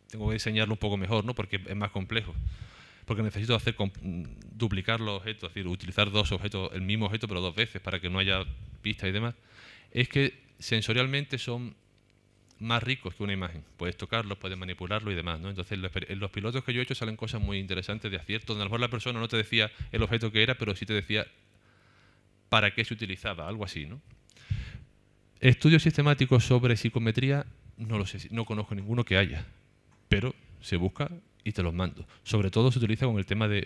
tengo que diseñarlo un poco mejor, ¿no? Porque es más complejo. Porque necesito hacer duplicar los objetos, es decir, utilizar dos objetos, el mismo objeto pero dos veces para que no haya pistas y demás. Es que sensorialmente son más ricos que una imagen. Puedes tocarlos, puedes manipularlo y demás. Entonces, en los pilotos que yo he hecho salen cosas muy interesantes de acierto, donde a lo mejor la persona no te decía el objeto que era, pero sí te decía para qué se utilizaba, algo así. ¿no? Estudios sistemáticos sobre psicometría, no, lo sé, no conozco ninguno que haya, pero se busca y te los mando. Sobre todo se utiliza con el tema de,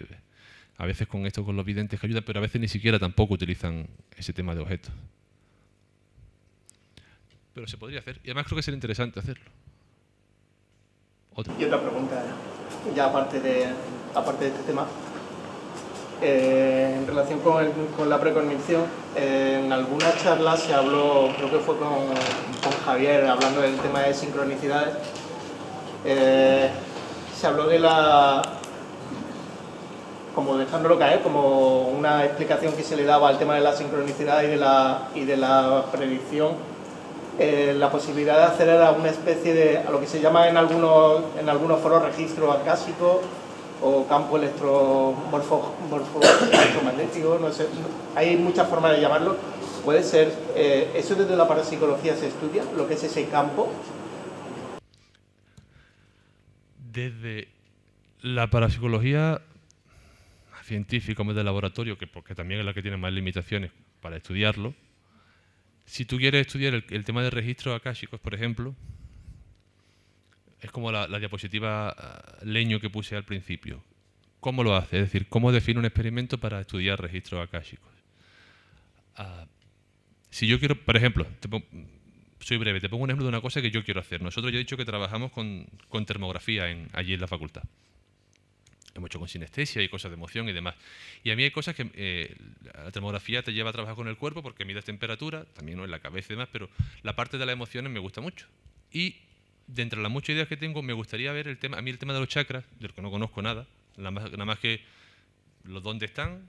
a veces con esto, con los videntes que ayudan, pero a veces ni siquiera tampoco utilizan ese tema de objetos. Pero se podría hacer, y además creo que sería interesante hacerlo. Y otra pregunta, ya aparte de, aparte de este tema, eh, en relación con, la precognición, eh, en alguna charla se habló, creo que fue con, Javier, hablando del tema de sincronicidades, eh, se habló de la, como dejándolo caer, como una explicación que se le daba al tema de la sincronicidad y de la, predicción la posibilidad de acceder a una especie de, a lo que se llama en algunos, en algunos foros registro acásico o campo electromagnético, no sé, hay muchas formas de llamarlo. Puede ser, eh, ¿eso desde la parapsicología se estudia, lo que es ese campo? Desde la parapsicología científica, más de laboratorio, que porque también es la que tiene más limitaciones para estudiarlo, si tú quieres estudiar el, el tema de registros akáshicos, por ejemplo, es como la, diapositiva ah, leño que puse al principio. ¿Cómo lo hace? Es decir, ¿cómo define un experimento para estudiar registros akáshicos? Ah, si yo quiero, por ejemplo, soy breve, te pongo un ejemplo de una cosa que yo quiero hacer. Nosotros ya he dicho que trabajamos con, con termografía en, allí en la facultad. Hemos hecho con sinestesia y cosas de emoción y demás. Y a mí hay cosas que eh, la termografía te lleva a trabajar con el cuerpo porque mides temperatura, también no en la cabeza y demás, pero la parte de las emociones me gusta mucho. Y dentro de las muchas ideas que tengo, me gustaría ver el tema, a mí el tema de los chakras, del que no conozco nada, nada más, que los dónde están,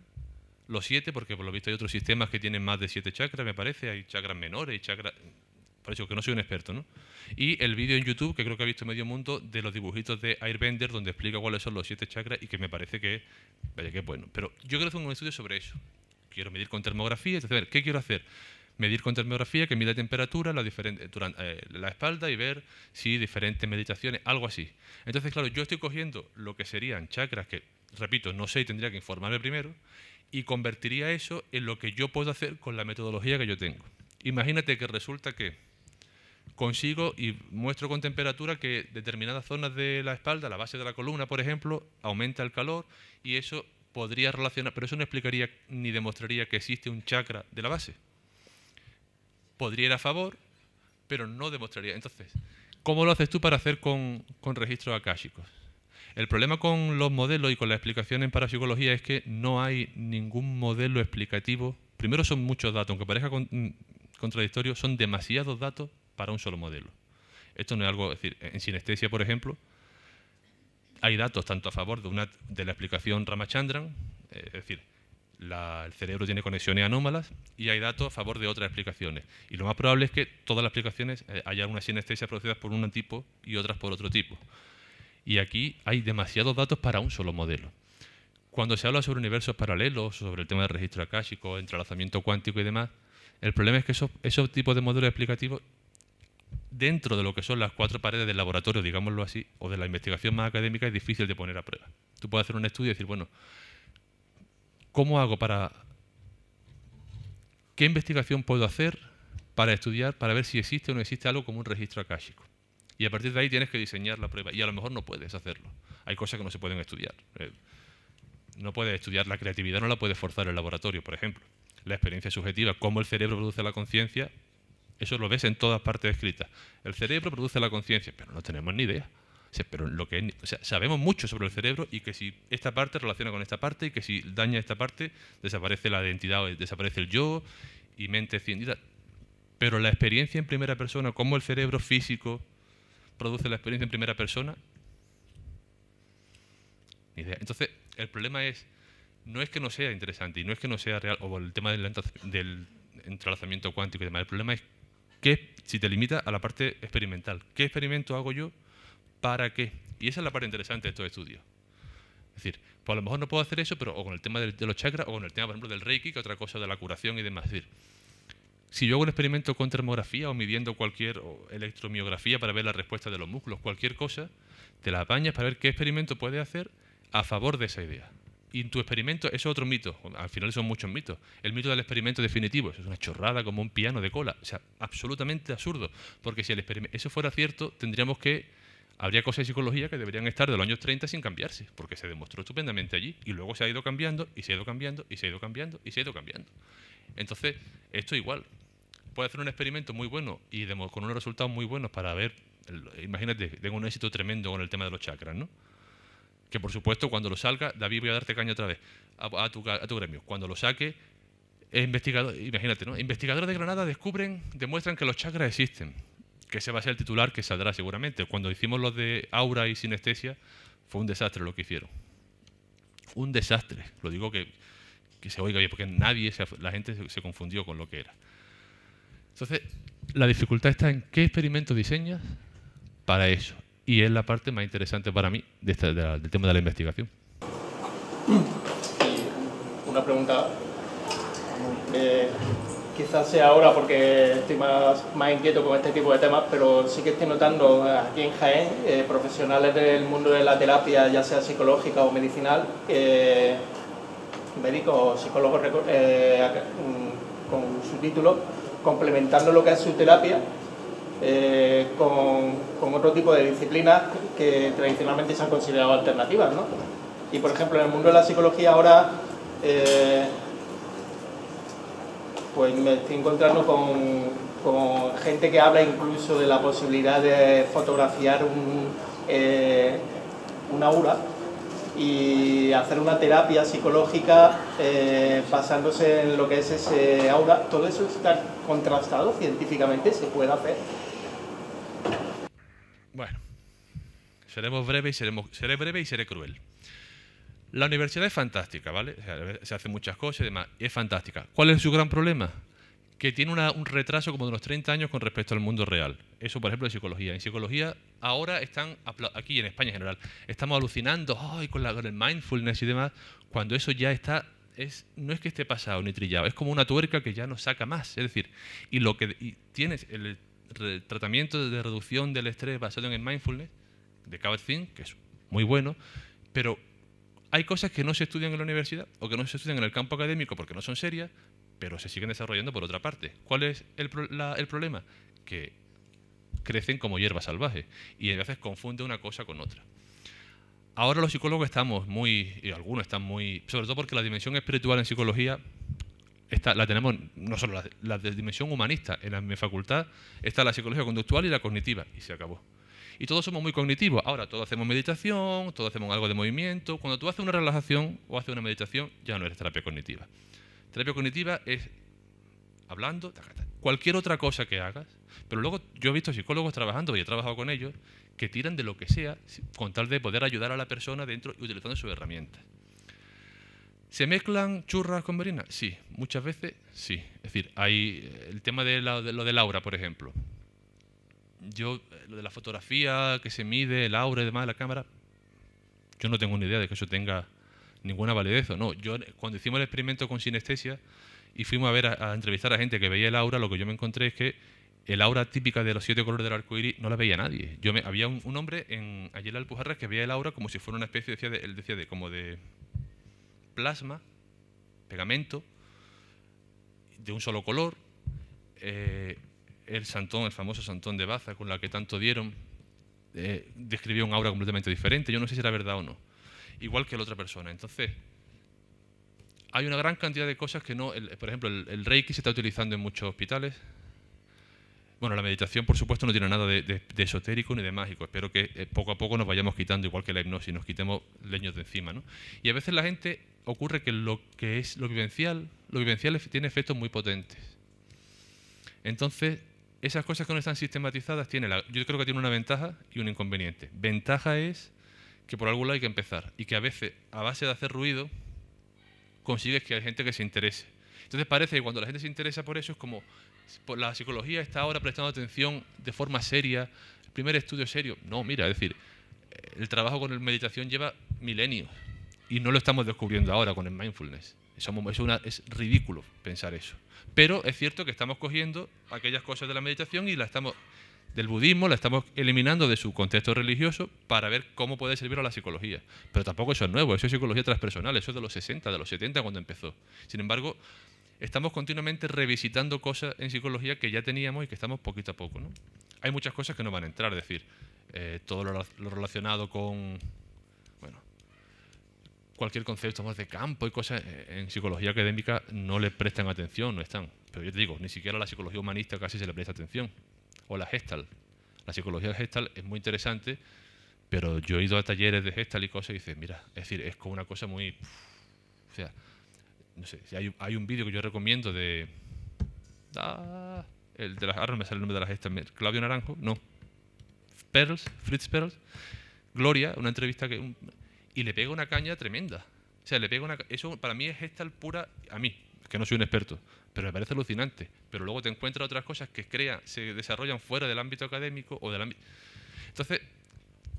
los siete, porque por lo visto hay otros sistemas que tienen más de siete chakras, me parece, hay chakras menores, y chakras... Por eso que no soy un experto, ¿no? Y el vídeo en YouTube, que creo que ha visto medio mundo, de los dibujitos de Airbender, donde explica cuáles son los siete chakras y que me parece que, vaya, que bueno. Pero yo quiero hacer un estudio sobre eso. Quiero medir con termografía, entonces, a ver, ¿qué quiero hacer? medir con termografía que mide temperatura la, diferente, durante, eh, la espalda y ver si diferentes meditaciones, algo así. Entonces, claro, yo estoy cogiendo lo que serían chakras, que repito, no sé y tendría que informarme primero, y convertiría eso en lo que yo puedo hacer con la metodología que yo tengo. Imagínate que resulta que consigo y muestro con temperatura que determinadas zonas de la espalda, la base de la columna, por ejemplo, aumenta el calor y eso podría relacionar, pero eso no explicaría ni demostraría que existe un chakra de la base podría ir a favor, pero no demostraría. Entonces, ¿cómo lo haces tú para hacer con, registros akáshicos? El problema con los modelos y con la explicación en parapsicología es que no hay ningún modelo explicativo. Primero son muchos datos, aunque parezca mm, contradictorio, son demasiados datos para un solo modelo. Esto no es algo, es decir, en sinestesia, por ejemplo, hay datos tanto a favor de, una, de la explicación Ramachandran, eh, es decir, la, el cerebro tiene conexiones anómalas y hay datos a favor de otras explicaciones. Y lo más probable es que todas las explicaciones eh, haya una sinestesia producida por un tipo y otras por otro tipo. Y aquí hay demasiados datos para un solo modelo. Cuando se habla sobre universos paralelos, sobre el tema del registro akáshico, entrelazamiento cuántico y demás, el problema es que esos, esos tipos de modelos explicativos dentro de lo que son las cuatro paredes del laboratorio, digámoslo así, o de la investigación más académica, es difícil de poner a prueba. Tú puedes hacer un estudio y decir, bueno, ¿Cómo hago para... ¿Qué investigación puedo hacer para estudiar, para ver si existe o no existe algo como un registro akáshico? Y a partir de ahí tienes que diseñar la prueba. Y a lo mejor no puedes hacerlo. Hay cosas que no se pueden estudiar. Eh, no puedes estudiar la creatividad, no la puedes forzar el laboratorio, por ejemplo. La experiencia subjetiva, cómo el cerebro produce la conciencia, eso lo ves en todas partes escritas. El cerebro produce la conciencia, pero no tenemos ni idea pero lo que sabemos mucho sobre el cerebro y que si esta parte relaciona con esta parte y que si daña esta parte, desaparece la identidad desaparece el yo y mente científica. Pero la experiencia en primera persona, cómo el cerebro físico produce la experiencia en primera persona, Entonces, el problema es, no es que no sea interesante y no es que no sea real, o el tema del, del entrelazamiento cuántico y demás, el problema es que si te limita a la parte experimental, ¿qué experimento hago yo? ¿Para qué? Y esa es la parte interesante de estos estudios. Es decir, pues a lo mejor no puedo hacer eso, pero o con el tema de los chakras, o con el tema, por ejemplo, del reiki, que otra cosa de la curación y demás. Es decir, si yo hago un experimento con termografía o midiendo cualquier electromiografía para ver la respuesta de los músculos, cualquier cosa, te la apañas para ver qué experimento puedes hacer a favor de esa idea. Y tu experimento es otro mito. Al final son muchos mitos. El mito del experimento definitivo es una chorrada como un piano de cola. O sea, absolutamente absurdo. Porque si el eso fuera cierto, tendríamos que habría cosas de psicología que deberían estar de los años 30 sin cambiarse, porque se demostró estupendamente allí. Y luego se ha ido cambiando, y se ha ido cambiando, y se ha ido cambiando, y se ha ido cambiando. Entonces, esto igual. puede hacer un experimento muy bueno y con unos resultados muy buenos para ver, imagínate, tengo un éxito tremendo con el tema de los chakras, ¿no? Que por supuesto, cuando lo salga, David, voy a darte caña otra vez a, tu, gremio. Cuando lo saque, investigador, imagínate, ¿no? Investigadores de Granada descubren, demuestran que los chakras existen que ese va a ser el titular que saldrá seguramente. Cuando hicimos los de Aura y Sinestesia, fue un desastre lo que hicieron. Un desastre. Lo digo que, se oiga bien, porque nadie, la gente se, confundió con lo que era. Entonces, la dificultad está en qué experimento diseñas para eso. Y es la parte más interesante para mí del tema de la investigación. una pregunta. Eh, quizás sea ahora porque estoy más, inquieto con este tipo de temas, pero sí que estoy notando aquí en Jaén eh, profesionales del mundo de la terapia, ya sea psicológica o medicinal, médicos o psicólogos eh, mm, con su título, complementando lo que es su terapia eh, con, otro tipo de disciplinas que tradicionalmente se han considerado alternativas. ¿no? Y por ejemplo, en el mundo de la psicología ahora pues me estoy con, con gente que habla incluso de la posibilidad de fotografiar un, eh, aura y hacer una terapia psicológica eh, basándose en lo que es ese aura. Todo eso está contrastado científicamente, se puede hacer. Bueno, seremos breve y seremos, seré breve y seré cruel. La universidad es fantástica, ¿vale? se hace muchas cosas y demás. Es fantástica. ¿Cuál es su gran problema? Que tiene un retraso como de unos 30 años con respecto al mundo real. Eso, por ejemplo, en psicología. En psicología ahora están, aquí en España en general, estamos alucinando con, la, el mindfulness y demás, cuando eso ya está, es, no es que esté pasado ni trillado, es como una tuerca que ya no saca más. Es decir, y lo que tienes, el, tratamiento de reducción del estrés basado en el mindfulness, de Kabat-Zinn, que es muy bueno, pero hay cosas que no se estudian en la universidad o que no se estudian en el campo académico porque no son serias, pero se siguen desarrollando por otra parte. ¿Cuál es el, problema? Que crecen como hierbas salvajes y a veces confunde una cosa con otra. Ahora los psicólogos estamos muy, y algunos están muy, sobre todo porque la dimensión espiritual en psicología está la tenemos, no solo la, de dimensión humanista, en la, mi facultad está la psicología conductual y la cognitiva, y se acabó y todos somos muy cognitivos. Ahora, todos hacemos meditación, todos hacemos algo de movimiento. Cuando tú haces una relajación o haces una meditación, ya no eres terapia cognitiva. Terapia cognitiva es hablando, cualquier otra cosa que hagas. Pero luego yo he visto psicólogos trabajando, y he trabajado con ellos, que tiran de lo que sea con tal de poder ayudar a la persona dentro y utilizando sus herramientas. ¿Se mezclan churras con merinas? Sí, muchas veces sí. Es decir, hay eh, el tema de lo de Laura, por ejemplo yo, eh, lo de la fotografía, que se mide, el aura y demás de la cámara, yo no tengo ni idea de que eso tenga ninguna validez o no. Yo, cuando hicimos el experimento con sinestesia y fuimos a ver, a, entrevistar a gente que veía el aura, lo que yo me encontré es que el aura típica de los siete colores del arco iris no la veía nadie. Yo había un, hombre en, allí en la Alpujarra que veía el aura como si fuera una especie, de, él decía, de, como de plasma, pegamento, de un solo color. Eh, el Santón, el famoso Santón de Baza, con la que tanto dieron, eh, describió un aura completamente diferente. Yo no sé si era verdad o no. Igual que la otra persona. Entonces, hay una gran cantidad de cosas que no... por ejemplo, el, Reiki se está utilizando en muchos hospitales. Bueno, la meditación, por supuesto, no tiene nada de, esotérico ni de mágico. Espero que eh, poco a poco nos vayamos quitando, igual que la hipnosis, nos quitemos leños de encima. Y a veces la gente ocurre que lo que es lo vivencial, lo vivencial tiene efectos muy potentes. Entonces, esas cosas que no están sistematizadas, tiene yo creo que tiene una ventaja y un inconveniente. Ventaja es que por algún lado hay que empezar y que a veces, a base de hacer ruido, consigues que haya gente que se interese. Entonces parece que cuando la gente se interesa por eso es como la psicología está ahora prestando atención de forma seria, el primer estudio serio. No, mira, es decir, el trabajo con la meditación lleva milenios y no lo estamos descubriendo ahora con el mindfulness es, una, es ridículo pensar eso. Pero es cierto que estamos cogiendo aquellas cosas de la meditación y la estamos del budismo, la estamos eliminando de su contexto religioso para ver cómo puede servir a la psicología. Pero tampoco eso es nuevo, eso es psicología transpersonal, eso es de los 60, de los 70 cuando empezó. Sin embargo, estamos continuamente revisitando cosas en psicología que ya teníamos y que estamos poquito a poco. ¿no? Hay muchas cosas que no van a entrar, es decir, eh, todo lo relacionado con cualquier concepto más de campo y cosas eh, en psicología académica no le prestan atención, no están. Pero yo te digo, ni siquiera a la psicología humanista casi se le presta atención. O la gestal. La psicología gestal es muy interesante, pero yo he ido a talleres de gestal y cosas y dices, mira, es decir, es como una cosa muy... o sea, no sé, si hay, un vídeo que yo recomiendo de... Ah, el de las... Ahora me sale el nombre de la gestas Claudio Naranjo, no. Perls, Fritz Perls. Gloria, una entrevista que y le pega una caña tremenda. O sea, le pega una eso para mí es esta pura a mí, que no soy un experto, pero me parece alucinante, pero luego te encuentras otras cosas que crean, se desarrollan fuera del ámbito académico o del ámbito Entonces,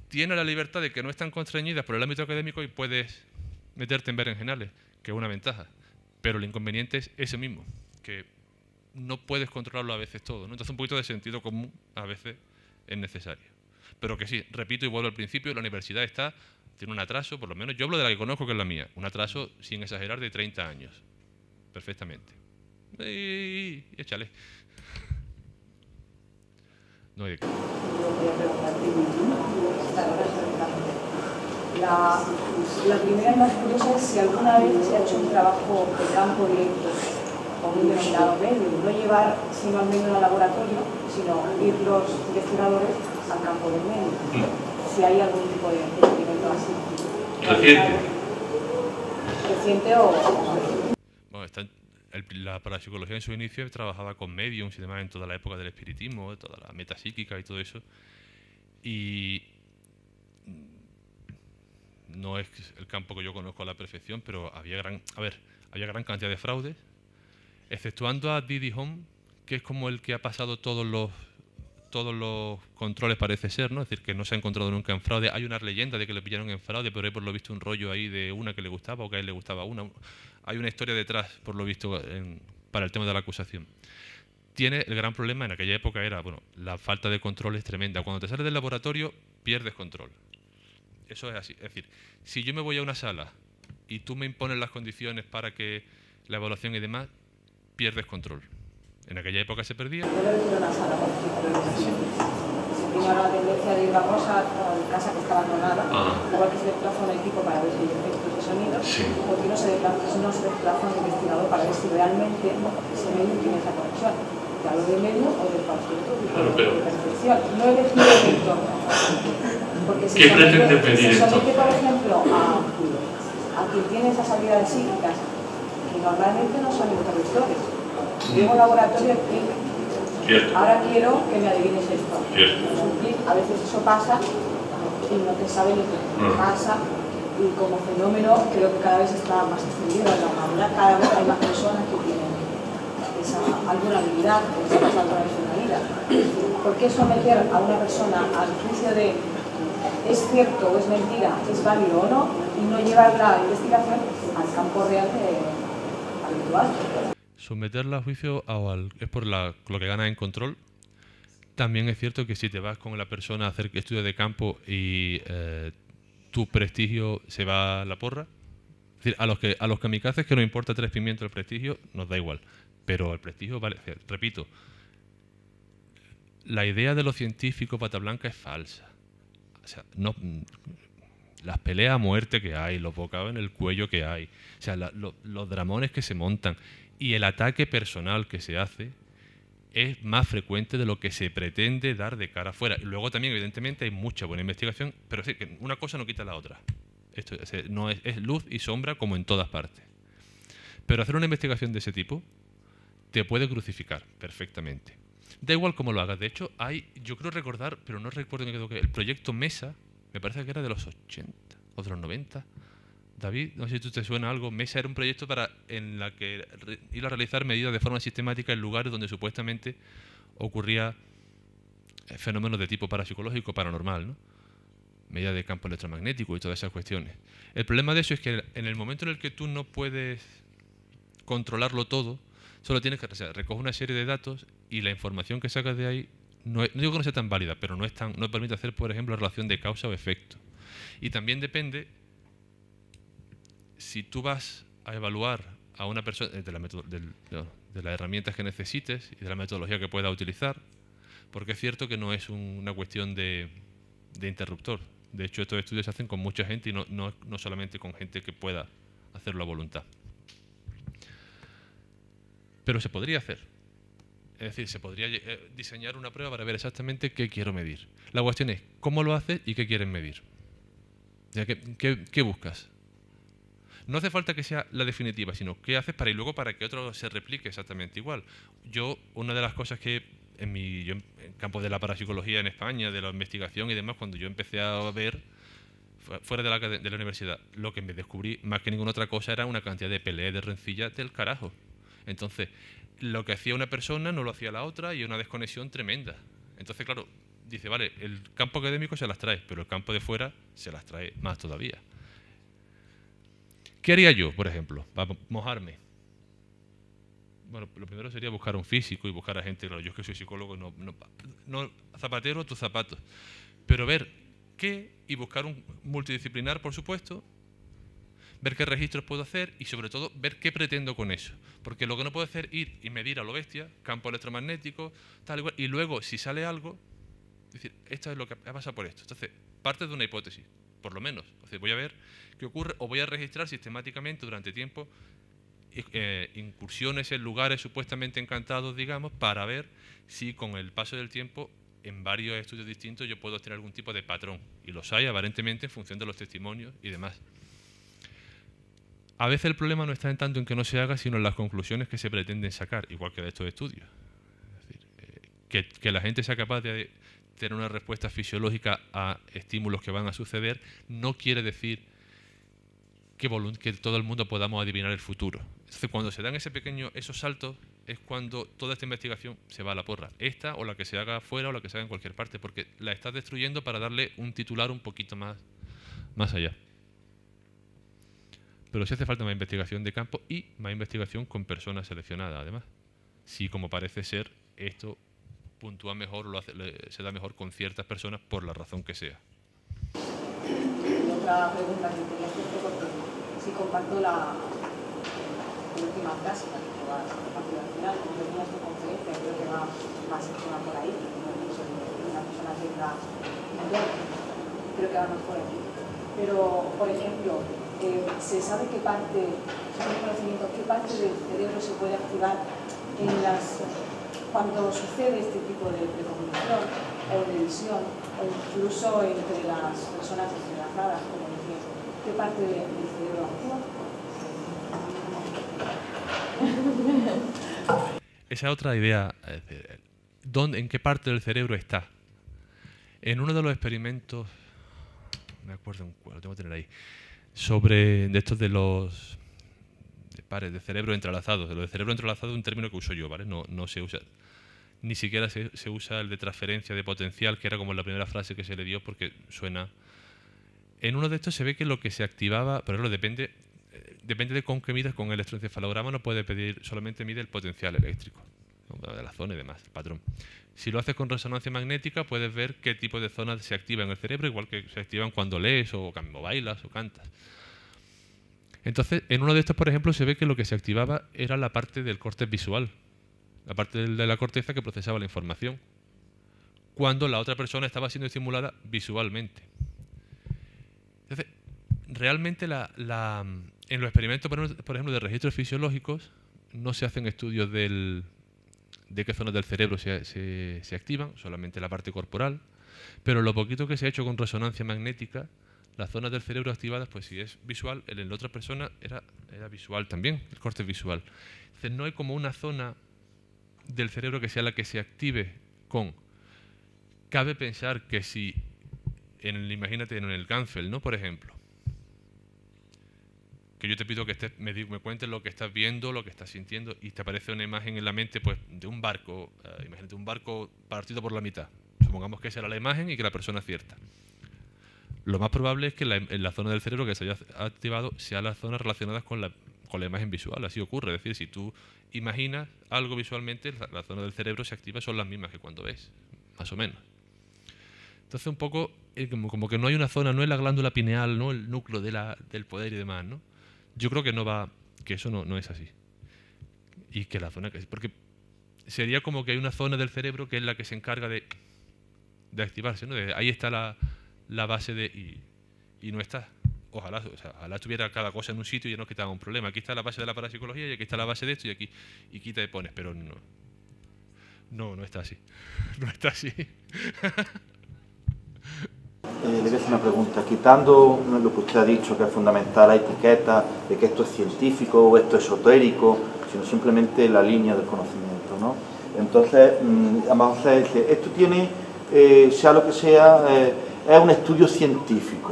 tiene la libertad de que no están constreñidas por el ámbito académico y puedes meterte en berenjenales, que es una ventaja, pero el inconveniente es ese mismo, que no puedes controlarlo a veces todo, ¿no? Entonces un poquito de sentido común a veces es necesario. Pero que sí, repito y vuelvo al principio, la universidad está tiene un atraso, por lo menos yo hablo de la que conozco, que es la mía, un atraso, sin exagerar, de 30 años, perfectamente. Y, échale. No hay La, primera y más curiosa es si alguna vez se ha hecho un trabajo de campo directo con un denominado medio, no llevar sino al medio al laboratorio, sino ir los investigadores al campo del medio. Mm si hay algún tipo de Reciente. Reciente o... Bueno, la parapsicología en su inicio trabajaba con medios y demás en toda la época del espiritismo, de toda la metapsíquica y todo eso. Y no es el campo que yo conozco a la perfección, pero había gran, a ver, había gran cantidad de fraudes, exceptuando a Didi Home, que es como el que ha pasado todos los todos los controles parece ser, ¿no? Es decir, que no se ha encontrado nunca en fraude. Hay una leyenda de que le pillaron en fraude, pero hay por lo visto un rollo ahí de una que le gustaba o que a él le gustaba una. Hay una historia detrás, por lo visto, para el tema de la acusación. Tiene el gran problema en aquella época era, bueno, la falta de control es tremenda. Cuando te sales del laboratorio, pierdes control. Eso es así. Es decir, si yo me voy a una sala y tú me impones las condiciones para que la evaluación y demás, pierdes control. En aquella época se perdía. Yo una sala, por se tenía la tendencia de ir a cosa, a casa que estaba abandonada... igual ah. que se desplaza un equipo para ver si hay efectos de sonido, sí. porque no se, desplaza, no se un investigador para ver si realmente ese medio tiene esa conexión. Ya lo de medio o de cualquier de perfección... No he elegido el entorno. Porque si ¿Qué pretende pedir esto? Se por ejemplo, a, a quien tiene esas habilidades psíquicas, que normalmente no son interruptores, tengo un laboratorio en Ahora quiero que me adivines esto. a veces eso pasa y no te sabe ni qué mm. pasa. Y como fenómeno creo que cada vez está más extendido en la cada vez hay más personas que tienen esa alguna habilidad, esa pasa alguna en la vida. ¿Por qué someter a una persona al juicio de es cierto o es mentira, es válido o no, y no llevar la investigación al campo real habitual? someterla a juicio es por lo que gana en control. También es cierto que si te vas con la persona a hacer estudios de campo y eh, tu prestigio se va a la porra. a los que a los kamikazes que no importa tres pimientos el prestigio, nos da igual. Pero el prestigio vale. Repito, la idea de los científicos pata blanca es falsa. las peleas a muerte que hay, los bocados en el cuello que hay, o sea, los dramones que se montan, y el ataque personal que se hace es más frecuente de lo que se pretende dar de cara afuera. Luego también, evidentemente, hay mucha buena investigación, pero sí, que una cosa no quita la otra. Esto eh, no es, luz y sombra como en todas partes. Pero hacer una investigación de ese tipo te puede crucificar perfectamente. Da igual cómo lo hagas. De hecho, hay, yo creo recordar, pero no recuerdo en qué el proyecto Mesa, me parece que era de los 80 o de los 90, David, no sé si tú te suena algo, MESA era un proyecto para, en la que iba a realizar medidas de forma sistemática en lugares donde supuestamente ocurría fenómenos de tipo parapsicológico, paranormal, ¿no? medidas de campo electromagnético y todas esas cuestiones. El problema de eso es que en el momento en el que tú no puedes controlarlo todo, solo tienes que recoger una serie de datos y la información que sacas de ahí, no, es, digo que no sea tan válida, pero no, es tan, permite hacer, por ejemplo, la relación de causa o efecto. Y también depende si tú vas a evaluar a una persona eh, de, la las herramientas que necesites y de la metodología que pueda utilizar, porque es cierto que no es una cuestión de, interruptor. De hecho, estos estudios se hacen con mucha gente y no, no, solamente con gente que pueda hacerlo a voluntad. Pero se podría hacer. Es decir, se podría eh, diseñar una prueba para ver exactamente qué quiero medir. La cuestión es, ¿cómo lo haces y qué quieren medir? ya qué buscas? No hace falta que sea la definitiva, sino qué haces para y luego para que otro se replique exactamente igual. Yo, una de las cosas que en mi campo de la parapsicología en España, de la investigación y demás, cuando yo empecé a ver fuera de la, de la universidad, lo que me descubrí más que ninguna otra cosa era una cantidad de peleas de rencilla del carajo. Entonces, lo que hacía una persona no lo hacía la otra y una desconexión tremenda. Entonces, claro, dice, vale, el campo académico se las trae, pero el campo de fuera se las trae más todavía. ¿Qué haría yo, por ejemplo, para mojarme? Bueno, lo primero sería buscar un físico y buscar a gente, claro, yo es que soy psicólogo, no, no, zapatero tus zapatos, pero ver qué y buscar un multidisciplinar, por supuesto, ver qué registros puedo hacer y sobre todo ver qué pretendo con eso. Porque lo que no puedo hacer es ir y medir a lo bestia, campo electromagnético, tal y cual, y luego si sale algo, decir, esto es lo que ha pasado por esto. Entonces, parte de una hipótesis por lo menos. O sea, voy a ver qué ocurre o voy a registrar sistemáticamente durante tiempo eh, eh, incursiones en lugares supuestamente encantados, digamos, para ver si con el paso del tiempo en varios estudios distintos yo puedo obtener algún tipo de patrón. Y los hay aparentemente en función de los testimonios y demás. A veces el problema no está en tanto en que no se haga, sino en las conclusiones que se pretenden sacar, igual que de estos estudios. Eh, que la gente sea capaz de tener una respuesta fisiológica a estímulos que van a suceder, no quiere decir que, todo el mundo podamos adivinar el futuro. Entonces, cuando se dan ese pequeño, esos saltos, es cuando toda esta investigación se va a la porra. Esta o la que se haga afuera o la que se haga en cualquier parte, porque la estás destruyendo para darle un titular un poquito más, más allá. Pero sí hace falta más investigación de campo y más investigación con personas seleccionadas, además. Si, como parece ser, esto puntúa mejor o lo hace, se da mejor con ciertas personas por la razón que sea. otra pregunta que quería hacerte porque si comparto la, última frase que va a la del final, cuando tenías esta conferencia, creo que va más tema por ahí, una persona que mayor, creo que va más por aquí. Pero, por ejemplo, eh, se sabe qué parte, qué parte del cerebro se puede activar en las cuando sucede este tipo de, precomunicación o de visión, o incluso entre las personas desplazadas, como decía, ¿qué parte del cerebro actúa? Esa otra idea, ¿en qué parte del cerebro está? En uno de los experimentos, me acuerdo, lo tengo que tener ahí, sobre de estos de los de cerebro entrelazados. lo de cerebro entrelazado es un término que uso yo, ¿vale? No, no se usa. Ni siquiera se, usa el de transferencia de potencial, que era como la primera frase que se le dio porque suena. En uno de estos se ve que lo que se activaba, pero depende, eh, depende de con qué midas con el electroencefalograma, no puede pedir, solamente mide el potencial eléctrico de la zona y demás, el patrón. Si lo haces con resonancia magnética, puedes ver qué tipo de zonas se activan en el cerebro, igual que se activan cuando lees o bailas o cantas. Entonces, en uno de estos, por ejemplo, se ve que lo que se activaba era la parte del corte visual, la parte de la corteza que procesaba la información, cuando la otra persona estaba siendo estimulada visualmente. Entonces, realmente en los experimentos, por ejemplo, de registros fisiológicos, no se hacen estudios del, de qué zonas del cerebro se activan, solamente la parte corporal, pero lo poquito que se ha hecho con resonancia magnética, las zonas del cerebro activadas, pues si es visual, en la otra persona era, era visual también, el corte visual. Entonces no hay como una zona del cerebro que sea la que se active con. Cabe pensar que si, en imagínate en el cáncer, ¿no? Por ejemplo, que yo te pido que me, cuentes lo que estás viendo, lo que estás sintiendo, y te aparece una imagen en la mente pues, de un barco, eh, imagínate un barco partido por la mitad. Supongamos que esa era la imagen y que la persona acierta lo más probable es que la, en la zona del cerebro que se haya activado sea las zonas relacionadas con la, con la imagen visual. Así ocurre. Es decir, si tú imaginas algo visualmente, la, zona del cerebro se activa, son las mismas que cuando ves, más o menos. Entonces, un poco eh, como, que no hay una zona, no es la glándula pineal, no el núcleo de la, del poder y demás. ¿no? Yo creo que no va, que eso no, no es así. Y que la zona que. Porque sería como que hay una zona del cerebro que es la que se encarga de, de activarse, ¿no? ahí está la la base de... Y, no está. Ojalá, o sea, ojalá tuviera cada cosa en un sitio y no que quitaba un problema. Aquí está la base de la parapsicología y aquí está la base de esto y aquí y quita y pones, pero no. No, no está así. No está así. Eh, le voy a hacer una pregunta. Quitando lo que usted ha dicho, que es fundamental la etiqueta de que esto es científico o esto es esotérico, sino simplemente la línea del conocimiento, ¿no? Entonces, además, usted dice, esto tiene, eh, sea lo que sea, eh, es un estudio científico,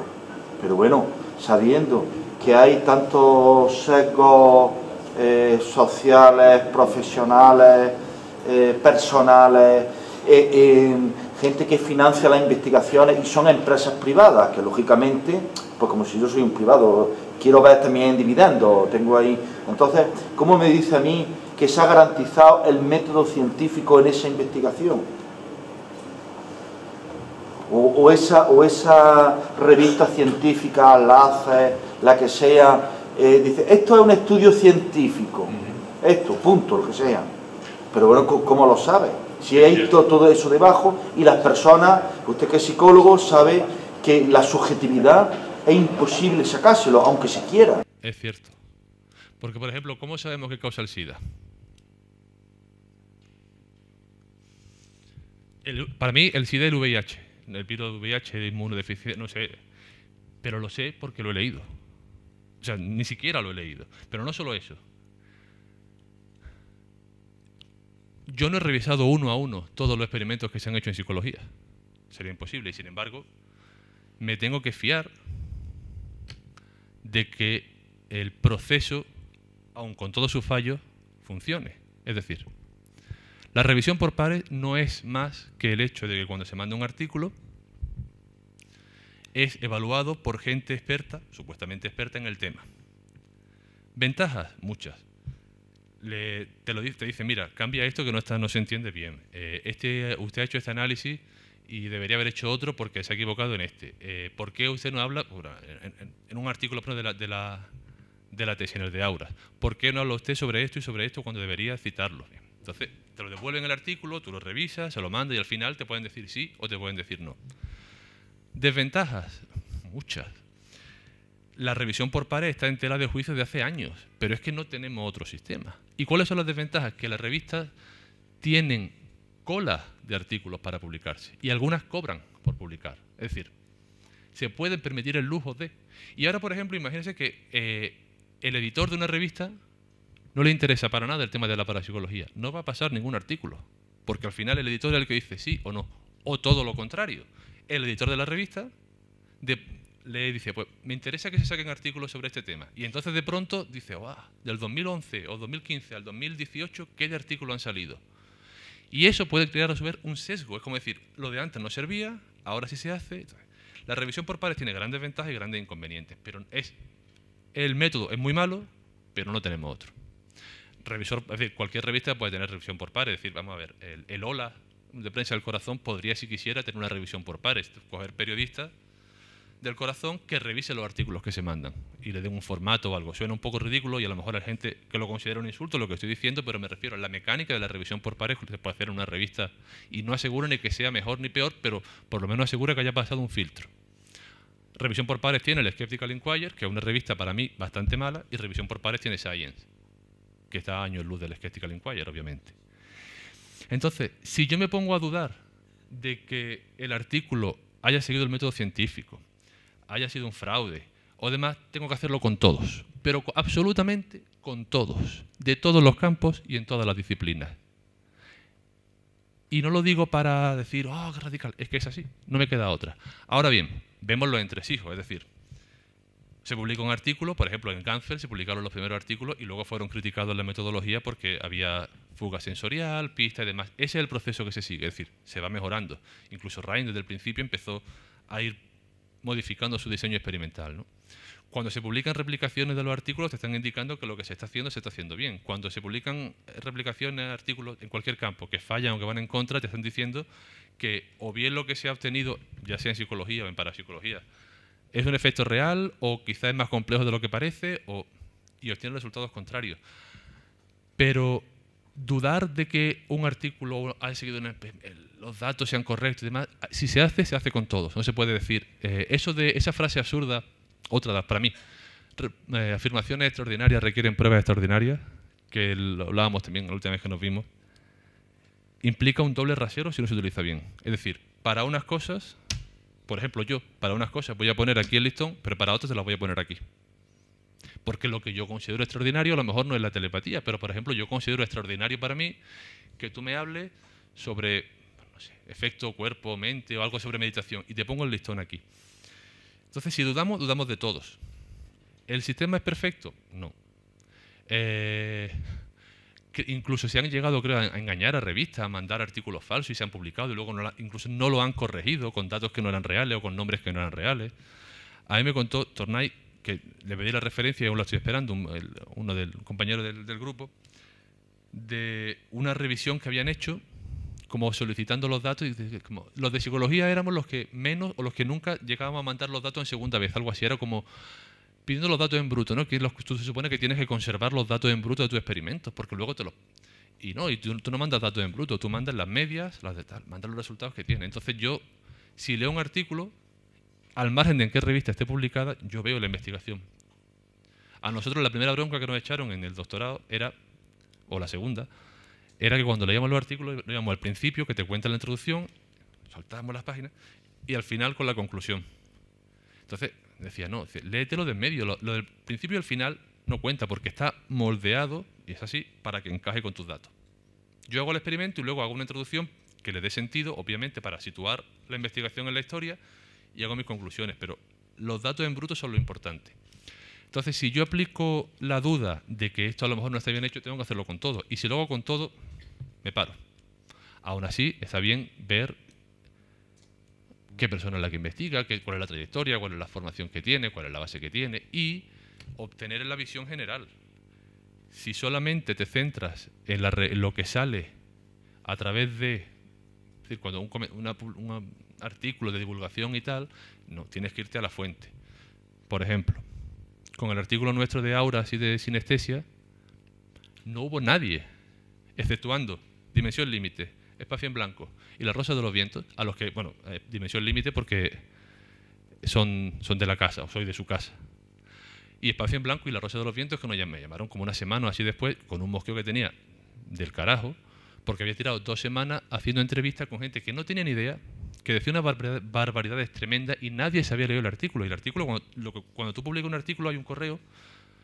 pero bueno, sabiendo que hay tantos sesgos eh, sociales, profesionales, eh, personales, eh, gente que financia las investigaciones y son empresas privadas, que lógicamente, pues como si yo soy un privado, quiero ver también dividendos, tengo ahí. Entonces, ¿cómo me dice a mí que se ha garantizado el método científico en esa investigación? o, esa, o esa revista científica, la hace la que sea, eh, dice, esto es un estudio científico, esto, punto, lo que sea. Pero bueno, ¿cómo lo sabe? Si hay todo eso debajo y las personas, usted que es psicólogo sabe que la subjetividad es imposible sacárselo, aunque se quiera. Es cierto. Porque, por ejemplo, ¿cómo sabemos qué causa el SIDA? para mí, el SIDA es el VIH el virus de VIH, de inmunodeficiencia, no sé, pero lo sé porque lo he leído. O sea, ni siquiera lo he leído. Pero no solo eso. Yo no he revisado uno a uno todos los experimentos que se han hecho en psicología. Sería imposible. Y sin embargo, me tengo que fiar de que el proceso, aun con todos sus fallos, funcione. Es decir, la revisión por pares no es más que el hecho de que cuando se manda un artículo es evaluado por gente experta, supuestamente experta en el tema. Ventajas, muchas. te lo dice, mira, cambia esto que no, está, se entiende bien. Eh, este, usted ha hecho este análisis y debería haber hecho otro porque se ha equivocado en este. Eh, ¿Por qué usted no habla en, un artículo de la, de, tesis, en el de Aura? ¿Por qué no habla usted sobre esto y sobre esto cuando debería citarlo? Entonces, te lo devuelven el artículo, tú lo revisas, se lo mandas y al final te pueden decir sí o te pueden decir no. Desventajas, muchas. La revisión por pares está en tela de juicio de hace años, pero es que no tenemos otro sistema. ¿Y cuáles son las desventajas? Que las revistas tienen colas de artículos para publicarse y algunas cobran por publicar. Es decir, se pueden permitir el lujo de... Y ahora, por ejemplo, imagínense que eh, el editor de una revista no le interesa para nada el tema de la parapsicología. No va a pasar ningún artículo, porque al final el editor es el que dice sí o no, o todo lo contrario. El editor de la revista le dice, pues me interesa que se saquen artículos sobre este tema. Y entonces de pronto dice, del 2011 o 2015 al 2018, ¿qué de artículos han salido? Y eso puede crear a su un sesgo. Es como decir, lo de antes no servía, ahora sí se hace. La revisión por pares tiene grandes ventajas y grandes inconvenientes, pero es el método es muy malo, pero no tenemos otro revisor, decir, cualquier revista puede tener revisión por pares. Es decir, vamos a ver, el, OLA de prensa del corazón podría, si quisiera, tener una revisión por pares. Coger periodistas del corazón que revise los artículos que se mandan y le den un formato o algo. Suena un poco ridículo y a lo mejor hay gente que lo considera un insulto lo que estoy diciendo, pero me refiero a la mecánica de la revisión por pares que se puede hacer en una revista y no asegura ni que sea mejor ni peor, pero por lo menos asegura que haya pasado un filtro. Revisión por pares tiene el Skeptical Inquirer, que es una revista para mí bastante mala, y revisión por pares tiene Science que está año en luz del Skeptical Inquirer, obviamente. Entonces, si yo me pongo a dudar de que el artículo haya seguido el método científico, haya sido un fraude, o demás, tengo que hacerlo con todos, pero absolutamente con todos, de todos los campos y en todas las disciplinas. Y no lo digo para decir, oh, qué radical, es que es así, no me queda otra. Ahora bien, vemos los entresijos, es decir, se publicó un artículo, por ejemplo, en Cáncer se publicaron los primeros artículos y luego fueron criticados en la metodología porque había fuga sensorial, pista y demás. Ese es el proceso que se sigue, es decir, se va mejorando. Incluso Ryan desde el principio empezó a ir modificando su diseño experimental. Cuando se publican replicaciones de los artículos, te están indicando que lo que se está haciendo se está haciendo bien. Cuando se publican eh, replicaciones, de artículos en cualquier campo que fallan o que van en contra, te están diciendo que o bien lo que se ha obtenido, ya sea en psicología o en parapsicología, ¿Es un efecto real o quizá es más complejo de lo que parece o, y obtiene resultados contrarios? Pero dudar de que un artículo ha seguido los datos sean correctos y demás, si se hace, se hace con todos. No se puede decir eh, eso de esa frase absurda, otra para mí. Eh, afirmaciones extraordinarias requieren pruebas extraordinarias, que lo hablábamos también la última vez que nos vimos. Implica un doble rasero si no se utiliza bien. Es decir, para unas cosas por ejemplo, yo, para unas cosas voy a poner aquí el listón, pero para otras te las voy a poner aquí. Porque lo que yo considero extraordinario a lo mejor no es la telepatía, pero por ejemplo yo considero extraordinario para mí que tú me hables sobre no sé, efecto cuerpo, mente o algo sobre meditación y te pongo el listón aquí. Entonces, si dudamos, dudamos de todos. ¿El sistema es perfecto? No. Eh, incluso se han llegado, creo, a engañar a revistas, a mandar artículos falsos y se han publicado y luego no incluso no lo han corregido con datos que no eran reales o con nombres que no eran reales. A mí me contó Tornay, que le pedí la referencia y aún la estoy esperando, uno del compañero del, grupo, de una revisión que habían hecho como solicitando los datos los de psicología éramos los que menos o los que nunca llegábamos a mandar los datos en segunda vez, algo así, era como pidiendo los datos en bruto, ¿no? Que tú se supone que tienes que conservar los datos en bruto de tus experimentos, porque luego te los... Y no, y tú, tú no mandas datos en bruto, tú mandas las medias, las de tal, mandas los resultados que tienes. Entonces yo, si leo un artículo, al margen de en qué revista esté publicada, yo veo la investigación. A nosotros la primera bronca que nos echaron en el doctorado era, o la segunda, era que cuando leíamos los artículos, leíamos al principio, que te cuenta la introducción, saltábamos las páginas, y al final con la conclusión. Entonces, Decía, no, léetelo de medio, lo, del principio y el final no cuenta porque está moldeado, y es así, para que encaje con tus datos. Yo hago el experimento y luego hago una introducción que le dé sentido, obviamente, para situar la investigación en la historia y hago mis conclusiones, pero los datos en bruto son lo importante. Entonces, si yo aplico la duda de que esto a lo mejor no está bien hecho, tengo que hacerlo con todo. Y si lo hago con todo, me paro. Aún así, está bien ver qué persona es la que investiga, qué, cuál es la trayectoria, cuál es la formación que tiene, cuál es la base que tiene y obtener la visión general. Si solamente te centras en, lo que sale a través de decir, cuando un, artículo de divulgación y tal, no, tienes que irte a la fuente. Por ejemplo, con el artículo nuestro de auras y de sinestesia, no hubo nadie, exceptuando Dimensión Límite, Espacio en Blanco y la Rosa de los Vientos, a los que, bueno, eh, Dimensión Límite porque son, son de la casa, o soy de su casa. Y Espacio en Blanco y la Rosa de los Vientos, que no, ya me llamaron como una semana o así después, con un mosqueo que tenía del carajo, porque había tirado dos semanas haciendo entrevistas con gente que no tenía ni idea, que decía unas barbaridades tremendas y nadie se había leído el artículo. Y el artículo, cuando, cuando tú publicas un artículo, hay un correo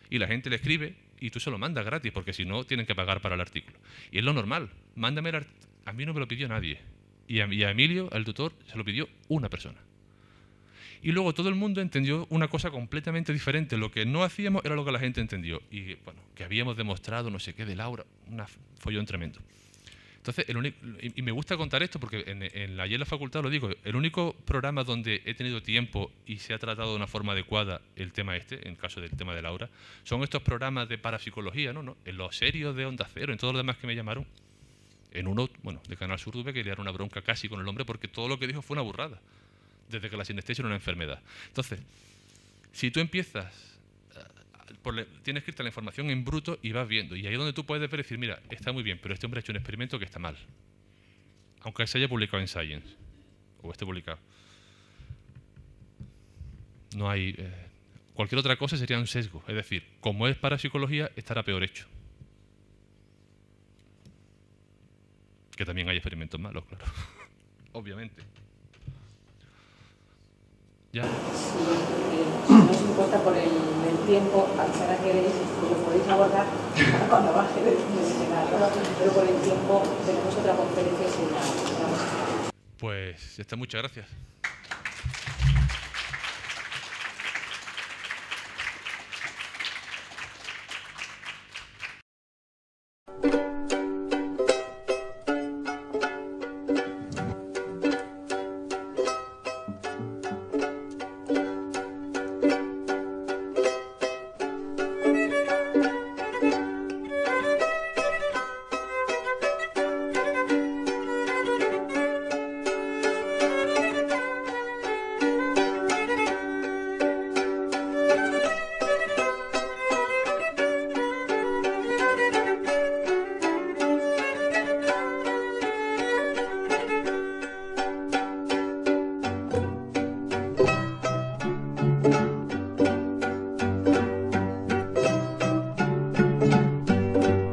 y la gente le escribe y tú se lo mandas gratis, porque si no, tienen que pagar para el artículo. Y es lo normal. Mándame el artículo a mí no me lo pidió nadie. Y a, Emilio, al tutor, se lo pidió una persona. Y luego todo el mundo entendió una cosa completamente diferente. Lo que no hacíamos era lo que la gente entendió. Y bueno, que habíamos demostrado no sé qué de Laura, un follón tremendo. Entonces, y me gusta contar esto porque en, la, la facultad lo digo, el único programa donde he tenido tiempo y se ha tratado de una forma adecuada el tema este, en el caso del tema de Laura, son estos programas de parapsicología, ¿no? ¿No? En los serios de Onda Cero, en todos los demás que me llamaron, en uno, bueno, de Canal Sur tuve que dar una bronca casi con el hombre porque todo lo que dijo fue una burrada, desde que la sinestesia era una enfermedad. Entonces, si tú empiezas, eh, por, tienes escrita la información en bruto y vas viendo, y ahí es donde tú puedes decir, mira, está muy bien, pero este hombre ha hecho un experimento que está mal, aunque se haya publicado en Science, o esté publicado. No hay... Eh, cualquier otra cosa sería un sesgo, es decir, como es para psicología, estará peor hecho Que también hay experimentos malos, claro. Obviamente. Ya. Si no eh, os importa por el, tiempo, tiempo, ahora queréis, lo podéis abordar cuando baje del escenario, pero por el tiempo tenemos otra conferencia similar. Pues, está, muchas gracias.